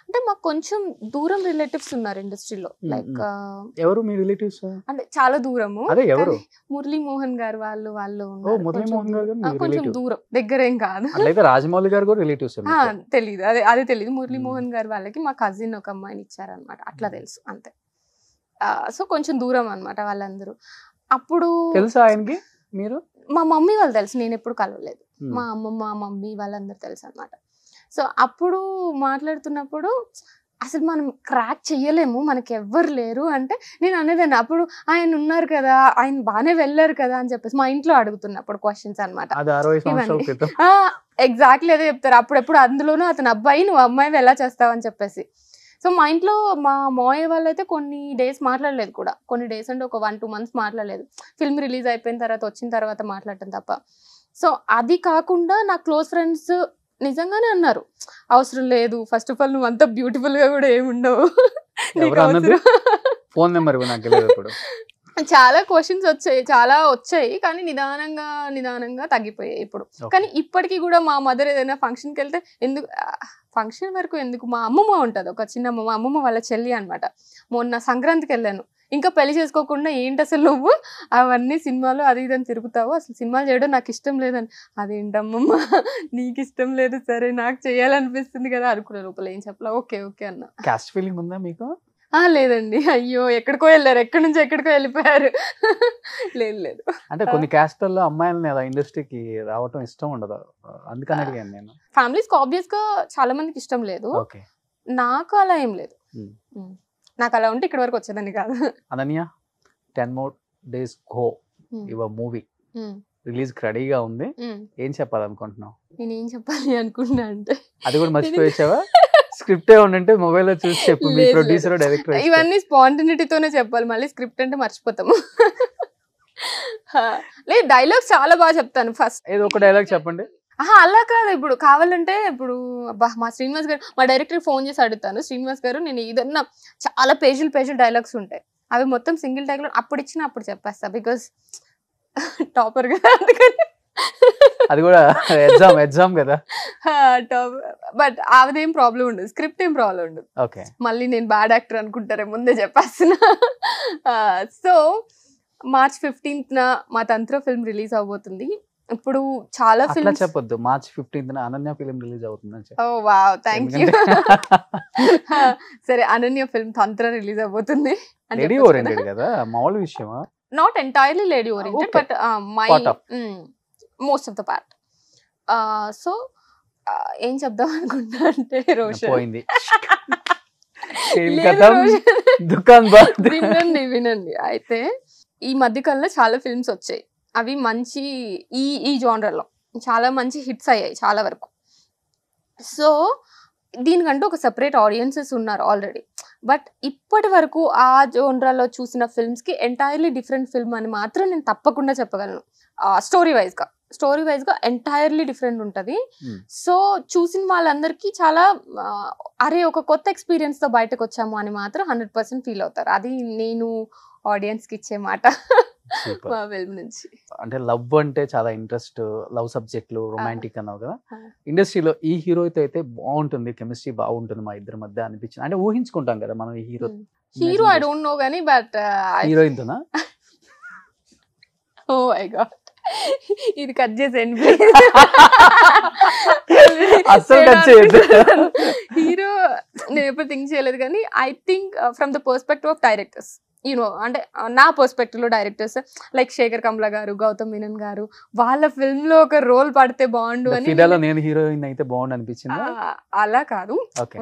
అంటే మాకు కొంచెం దూరం రిలేటివ్స్ ఉన్నారు ఇండస్ట్రీలో లైక్ ఎవరు మీ రిలేటివ్స్ అంటే చాలా దూరము ఎవరు మురళీ మోహన్ గారు వాళ్ళు వాళ్ళు కొంచెం దూరం దగ్గర ఏం కాదు రాజమౌళి గారు కూడా రిలేటివ్స్ తెలియదు అదే అదే తెలియదు మురళీ మోహన్ గారు వాళ్ళకి మా కజిన్ ఒక అమ్మాయిని ఇచ్చారనమాట అట్లా తెలుసు అంతే సో కొంచెం దూరం అనమాట వాళ్ళందరూ అప్పుడు తెలుసా ఆయనకి మీరు మా మమ్మీ వాళ్ళు తెలుసు నేను ఎప్పుడు కలవలేదు మా అమ్మమ్మ మమ్మీ వాళ్ళందరూ తెలుసు అనమాట సో అప్పుడు మాట్లాడుతున్నప్పుడు అసలు మనం క్రాక్ చెయ్యలేము మనకి ఎవ్వరు లేరు అంటే నేను అనేదాన్ని అప్పుడు ఆయన ఉన్నారు కదా ఆయన బాగానే వెళ్ళారు కదా అని చెప్పేసి మా ఇంట్లో అడుగుతున్నప్పుడు క్వశ్చన్స్ అనమాట ఎగ్జాక్ట్లీ అదే చెప్తారు అప్పుడెప్పుడు అందులోనూ అతను అబ్బాయి నువ్వు అమ్మాయి ఎలా చేస్తావు అని చెప్పేసి సో మా ఇంట్లో మా మోయ వాళ్ళు అయితే కొన్ని డేస్ మాట్లాడలేదు కూడా కొన్ని డేస్ అంటే ఒక వన్ టూ మంత్స్ మాట్లాడలేదు ఫిల్మ్ రిలీజ్ అయిపోయిన తర్వాత వచ్చిన తర్వాత మాట్లాడటం తప్ప సో అది కాకుండా నా క్లోజ్ ఫ్రెండ్స్ నిజంగానే అన్నారు అవసరం లేదు ఫస్ట్ ఆఫ్ ఆల్ నువ్వు అంత బ్యూటిఫుల్ గా కూడా ఏముండవు [laughs] ఫోన్ నెంబర్ నాకు [laughs] చాలా క్వశ్చన్స్ వచ్చాయి చాలా వచ్చాయి కానీ నిదానంగా నిదానంగా తగ్గిపోయాయి ఇప్పుడు కానీ ఇప్పటికీ కూడా మా మదర్ ఏదైనా ఫంక్షన్కి వెళ్తే ఎందుకు ఫంక్షన్ వరకు ఎందుకు మా అమ్మమ్మ ఉంటుంది ఒక చిన్న మా అమ్మమ్మ వాళ్ళ చెల్లి అనమాట మొన్న సంక్రాంతికి వెళ్ళాను ఇంకా పెళ్లి చేసుకోకుండా ఏంటి అసలు నువ్వు అవన్నీ సినిమాలు అది ఇదని తిరుగుతావు అసలు సినిమాలు చేయడం నాకు ఇష్టం లేదని అదేంటమ్మమ్మ నీకు ఇష్టం లేదు సరే నాకు చేయాలనిపిస్తుంది కదా అనుకున్న లోపల ఏం చెప్పలే ఓకే ఓకే అన్న క్యాస్ట్ ఫీలింగ్ ఉందా మీకు లేదండి అయ్యో ఎక్కడికో వెళ్ళారు ఎక్కడి నుంచి ఎక్కడికో వెళ్ళిపోయారు లేదు లేదు అంటే కొన్ని క్యాస్టల్లో అమ్మాయిలని అలా ఇండస్ట్రీకి రావటం ఇష్టం ఉండదు అందుకని అడిగాను నేను ఫ్యామిలీస్ ఆబ్వియస్ గా చాలా మందికి ఇష్టం లేదు నాకు అలా ఏం లేదు నాకు అలా ఉంటే ఇక్కడి వరకు వచ్చేదాన్ని కాదు Ananya ten more days go ఇవ మూవీ రిలీజ్ రెడీగా ఉంది ఏం చెప్పాలనుకుంటున్నావు నేను ఏం చెప్పాలి అనుకుంటున్నా అంటే అది కూడా మర్చిపోయేసావా స్క్రిప్ట్ ఉండంటే మొబైల్ లో చూసి చెప్పు మీ ప్రొడ్యూసర్ డైరెక్టర్ ఇవన్నీ స్పాంటినిటీతోనే చెప్పాలి మళ్ళీ స్క్రిప్ట్ అంటే మర్చిపోతాము లేదు డైలాగ్ చాలా బాగా చెప్తాను ఫస్ట్ ఏదో ఒక డైలాగ్ చెప్పండి ఆహా అలా కాదు ఇప్పుడు కావాలంటే ఇప్పుడు అబ్బా మా శ్రీనివాస్ గారు మా డైరెక్టర్ ఫోన్ చేసి అడుగుతాను శ్రీనివాస్ గారు నేను ఏదన్నా చాలా పేజీల పేజీల డైలాగ్స్ ఉంటాయి అవి మొత్తం సింగిల్ డైలాగ్ అప్పుడు ఇచ్చిన అప్పుడు చెప్పేస్తా బికాస్ టాపర్ కదా అందుకని అది కూడా ఎగ్జామ్ ఎగ్జామ్ కదా [laughs] టాప్ బట్ ఆవిదేం ప్రాబ్లం ఉండదు స్క్రిప్ట్ ఏం ప్రాబ్లం ఉండదు ఓకే మళ్ళీ నేను బ్యాడ్ యాక్టర్ అనుకుంటారే ముందే చెప్పేస్తున్నా సో మార్చ్ ఫిఫ్టీన్త్న మా తంత్ర ఫిల్మ్ రిలీజ్ అవబోతుంది ఇప్పుడు చాలా ఫిల్మ్ చెప్పొద్దు March fifteenth Ananya film release అవుతుంది ఓ వావ్ థ్యాంక్ యూ సరే అనన్య ఫిల్మ్ తంత్ర రిలీజ్ అవబోతుంది లేడీ ఓరియంటెడ్ కదా మామూలు విషయమా not entirely lady oriented but my most of the part so ఏం చెప్దాం అనుకుంటా అంటే రోషన్ వినండి వినండి అయితే ఈ మధ్య కాలంలో చాలా ఫిల్మ్స్ వచ్చాయి అవి మంచి ఈ ఈ జానర్లో చాలా మంచి హిట్స్ అయ్యాయి చాలా వరకు సో దీనికంటూ ఒక సెపరేట్ ఆడియన్సెస్ ఉన్నారు ఆల్రెడీ బట్ ఇప్పటి వరకు ఆ జోన్రాలో చూసిన ఫిల్మ్స్కి ఎంటైర్లీ డిఫరెంట్ ఫిల్మ్ అని మాత్రం నేను తప్పకుండా చెప్పగలను స్టోరీ వైజ్గా స్టోరీ వైజ్గా ఎంటైర్లీ డిఫరెంట్ ఉంటుంది సో చూసిన వాళ్ళందరికీ చాలా అరే ఒక కొత్త తో బయటకు వచ్చాము అని మాత్రం హండ్రెడ్ పర్సెంట్ ఫీల్ అవుతారు అది నేను ఆడియన్స్కి ఇచ్చే మాట నుంచి అంటే లవ్ అంటే చాలా ఇంట్రెస్ట్ లవ్ సబ్జెక్ట్లు రొమాంటిక్ అన్నావు కదా ఇండస్ట్రీలో ఈ హీరోతో అయితే బాగుంటుంది కెమిస్ట్రీ బాగుంటుంది మా ఇద్దరి మధ్య అనిపించింది అంటే ఊహించుకుంటాం కదా మనం ఈ hero hero I don't know కానీ బట్ హీరోయిన్ తోనా ఓ ఐ గాడ్ ఇది కట్ చేసేయండి అసలు కట్ చేయదు హీరో నేను ఎప్పుడు థింక్ చేయలేదు కానీ I think from the perspective of directors you know అంటే నా పర్స్పెక్టివ్లో డైరెక్టర్స్ లైక్ శేఖర్ కమల గారు గౌతమ్ మీనన్ గారు వాళ్ళ ఫిల్మ్ లో ఒక రోల్ పడితే బాగుండు అని నేను హీరోయిన్ అయితే బాగుండు అనిపించింది అలా కాదు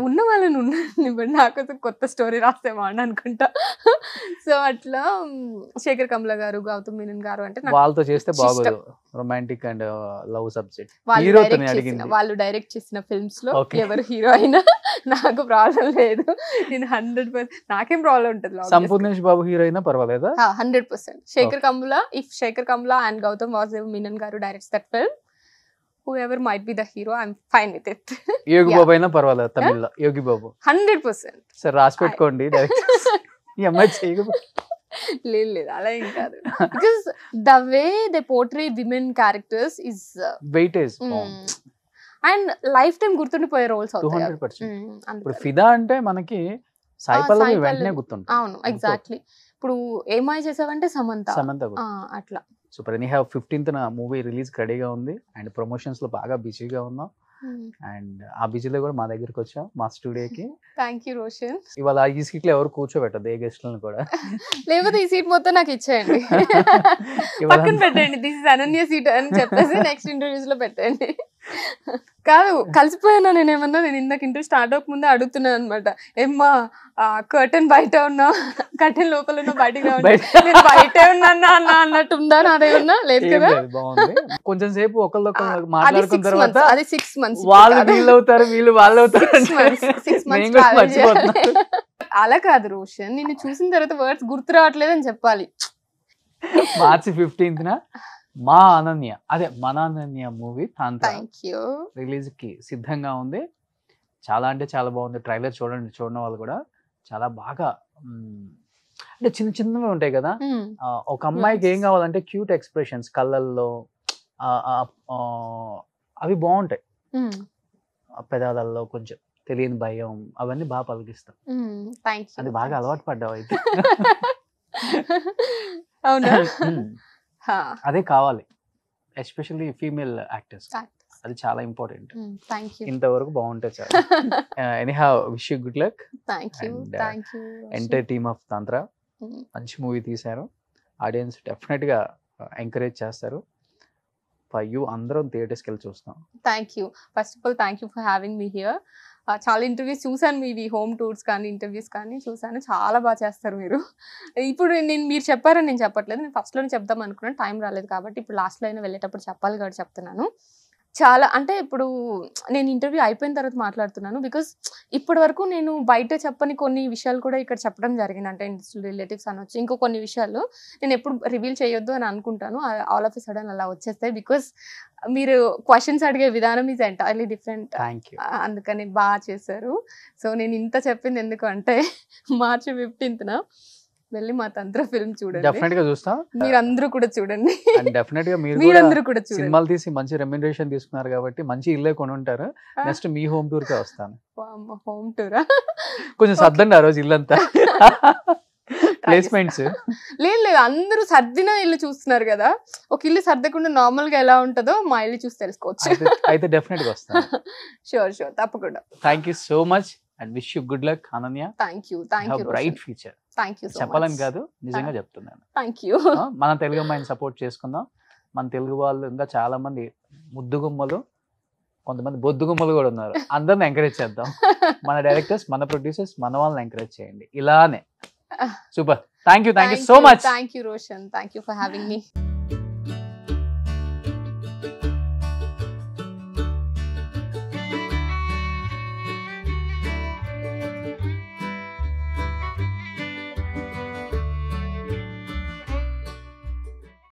ఉన్న వాళ్ళని ఉన్నాను [laughs] నాకు కొత్త స్టోరీ రాస్తే బాగుండు అనుకుంటా సో [laughs] అట్లా శేఖర్ కమల గారు గౌతమ్ మీనన్ గారు అంటే వాళ్ళతో చేస్తే బాగుంది రొమాంటిక్ అండ్ లవ్ సబ్జెక్ట్ వాళ్ళు డైరెక్ట్ చేసిన ఫిల్మ్స్ లో ఎవరు హీరో అయినా [laughs] నాకు ప్రాబ్లం లేదు నేను హండ్రెడ్ పర్సెంట్ నాకేం ప్రాబ్లం ఉంటుంది సంపూర్ణేష్ బాబు హీరో అయినా పర్వాలేదా hundred percent Shekhar Kammula if Shekhar Kammula and Gautham Vasudev Menon గారు directs that film whoever might be the hero I'm fine with it Yogi Babu అయినా పర్వాలేదు తమిళ యోగి బాబు హండ్రెడ్ పర్సెంట్ సరే రాసి పెట్టుకోండి ఈ అమ్మాయి చేయకపోతే [laughs] లేదు లేదు అలా ఏం కాదు because the way they portray women characters is weightage and life time గుర్తుండిపోయే రోల్స్ hmm, ఇప్పుడు ఫిదా అంటే మనకి సాయి వెంటనే గుర్తుంటుంది అవును ఎగ్జాక్ట్లీ ఇప్పుడు ఏమాయి చేసావంటే సమంత సమంత అట్లా సూపర్ ఎనీ హ్యావ్ ఫిఫ్టీన్త్ నా మూవీ రిలీజ్ రెడీగా ఉంది అండ్ ప్రమోషన్స్ లో బాగా బిజీగా ఉన్నాం Hmm. అండ్ ఆ బిజీలో కూడా మా దగ్గరికి వచ్చాం మా స్టూడియోకి థ్యాంక్ యూ రోషన్ ఇవాళ ఈ సీట్ లో ఎవరు కూర్చోబెట్టదు ఏ గెస్ట్ లను కూడా [laughs] లేకపోతే ఈ సీట్ మొత్తం నాకు ఇచ్చేయండి [laughs] పక్కన పెట్టండి దిస్ ఇస్ అనన్య సీట్ అని చెప్పేసి నెక్స్ట్ ఇంటర్వ్యూస్ లో పెట్టండి [laughs] కాదు కలిసిపోయాను నేను ఏమన్నా నేను ఇందాక ఇంటర్వ్యూ స్టార్ట్ అవ్వక ముందే అడుగుతున్నాను అనమాట ఏమ్మా కర్టన్ బయట ఉన్నా కర్టన్ లోపల ఉన్నా బయటికి నేను బయట ఉన్నా అన్న అన్నట్టు ఉందా నాదేమన్నా లేదు కదా కొంచెం సేపు ఒకళ్ళు మాట్లాడుకున్న తర్వాత అది సిక్స్ మంత్స్ మంత్స్ వాళ్ళు వీళ్ళు అవుతారు వీళ్ళు వాళ్ళు అవుతారు అలా కాదు రోషన్ నిన్ను చూసిన తర్వాత వర్డ్స్ గుర్తు రావట్లేదు అని చెప్పాలి మార్చి ఫిఫ్టీన్త్ నా మా అనన్య అదే మన అనన్య మూవీ రిలీజ్ కి సిద్ధంగా ఉంది చాలా అంటే చాలా బాగుంది ట్రైలర్ చూడండి చూడడం వాళ్ళు కూడా చాలా బాగా అంటే చిన్న చిన్నవి ఉంటాయి కదా hmm. ఒక అమ్మాయికి ఏం కావాలంటే క్యూట్ ఎక్స్ప్రెషన్స్ కళ్ళల్లో అవి బాగుంటాయి Hmm. పెదాలలో కొంచెం తెలియని భయం అవన్నీ బాగా పలికిస్తాం hmm. అది బాగా అలవాటు పడ్డావు అయితే అవునా hmm. అదే కావాలి ఎస్పెషల్లీ ఫీమేల్ యాక్టర్స్ అది చాలా ఇంపార్టెంట్ ఇంతవరకు బాగుంటే anyhow wish you good luck entire team of Tantra మంచి మూవీ తీశారు ఆడియన్స్ డెఫినెట్ గా ఎంకరేజ్ uh, చేస్తారు ఫర్ యూ అందరం థియేటర్స్కి వెళ్ళి చూస్తాం thank you first of all thank you for having me here చాలా ఇంటర్వ్యూస్ చూశాను మీవి హోమ్ టూర్స్ కానీ ఇంటర్వ్యూస్ కానీ చూశాను చాలా బాగా చేస్తారు మీరు ఇప్పుడు నేను మీరు చెప్పారని నేను చెప్పట్లేదు నేను ఫస్ట్లోనే చెప్దాం అనుకున్నాను టైం రాలేదు కాబట్టి ఇప్పుడు లాస్ట్లో అయినా వెళ్ళేటప్పుడు చెప్పాలి కాబట్టి చెప్తున్నాను చాలా అంటే ఇప్పుడు నేను ఇంటర్వ్యూ అయిపోయిన తర్వాత మాట్లాడుతున్నాను బికాస్ ఇప్పటి వరకు నేను బయట చెప్పని కొన్ని విషయాలు కూడా ఇక్కడ చెప్పడం జరిగింది అంటే రిలేటివ్స్ అనొచ్చు ఇంకో కొన్ని విషయాలు నేను ఎప్పుడు రివీల్ చేయొద్దు అని అనుకుంటాను ఆల్ ఆఫ్ సడన్ అలా వచ్చేస్తాయి బికాస్ మీరు క్వశ్చన్స్ అడిగే విధానం ఈజ్ ఎంటైర్లీ డిఫరెంట్ అందుకని బాగా చేశారు సో నేను ఇంత చెప్పింది ఎందుకు అంటే [laughs] మార్చి ఫిఫ్టీన్త్న వెళ్ళి మా తంత్ర ఫిల్మ్ చూడండి డెఫినెట్ గా చూస్తా మీరందరూ కూడా చూడండి డెఫినెట్ గా మీరు మీరందరూ కూడా సినిమాలు తీసి మంచి రెమ్యునరేషన్ తీసుకున్నారు కాబట్టి మంచి ఇల్లే కొని ఉంటారు నెక్స్ట్ మీ హోమ్ టూర్ కి వస్తాను హోమ్ టూర్ కొంచెం సర్దండి ఆ రోజు ఇల్లంతా ప్లేస్మెంట్స్ [laughs] లేదు లేదు అందరూ సర్దిన ఇల్లు చూస్తున్నారు కదా ఒక ఇల్లు సర్దకుండా నార్మల్ గా ఎలా ఉంటుందో మా ఇల్లు చూసి తెలుసుకోవచ్చు అయితే డెఫినెట్ గా వస్తాను షూర్ [laughs] షూర్ తప్పకుండా thank you so much and wish you good luck Ananya thank you thank you bright future thank you చెప్పాలని కాదు నిజంగా చెప్తున్నాను థ్యాంక్ యూ [laughs] మన తెలుగు అమ్మాయిని సపోర్ట్ చేసుకుందాం మన తెలుగు వాళ్ళు ఇంకా చాలా మంది ముద్దుగుమ్మలు కొంతమంది బొద్దుగుమ్మలు కూడా ఉన్నారు అందరిని ఎంకరేజ్ చేద్దాం [laughs] మన డైరెక్టర్స్ మన ప్రొడ్యూసర్స్ మన వాళ్ళని ఎంకరేజ్ చేయండి ఇలానే super thank you thank you so much thank you Roshan thank you for having me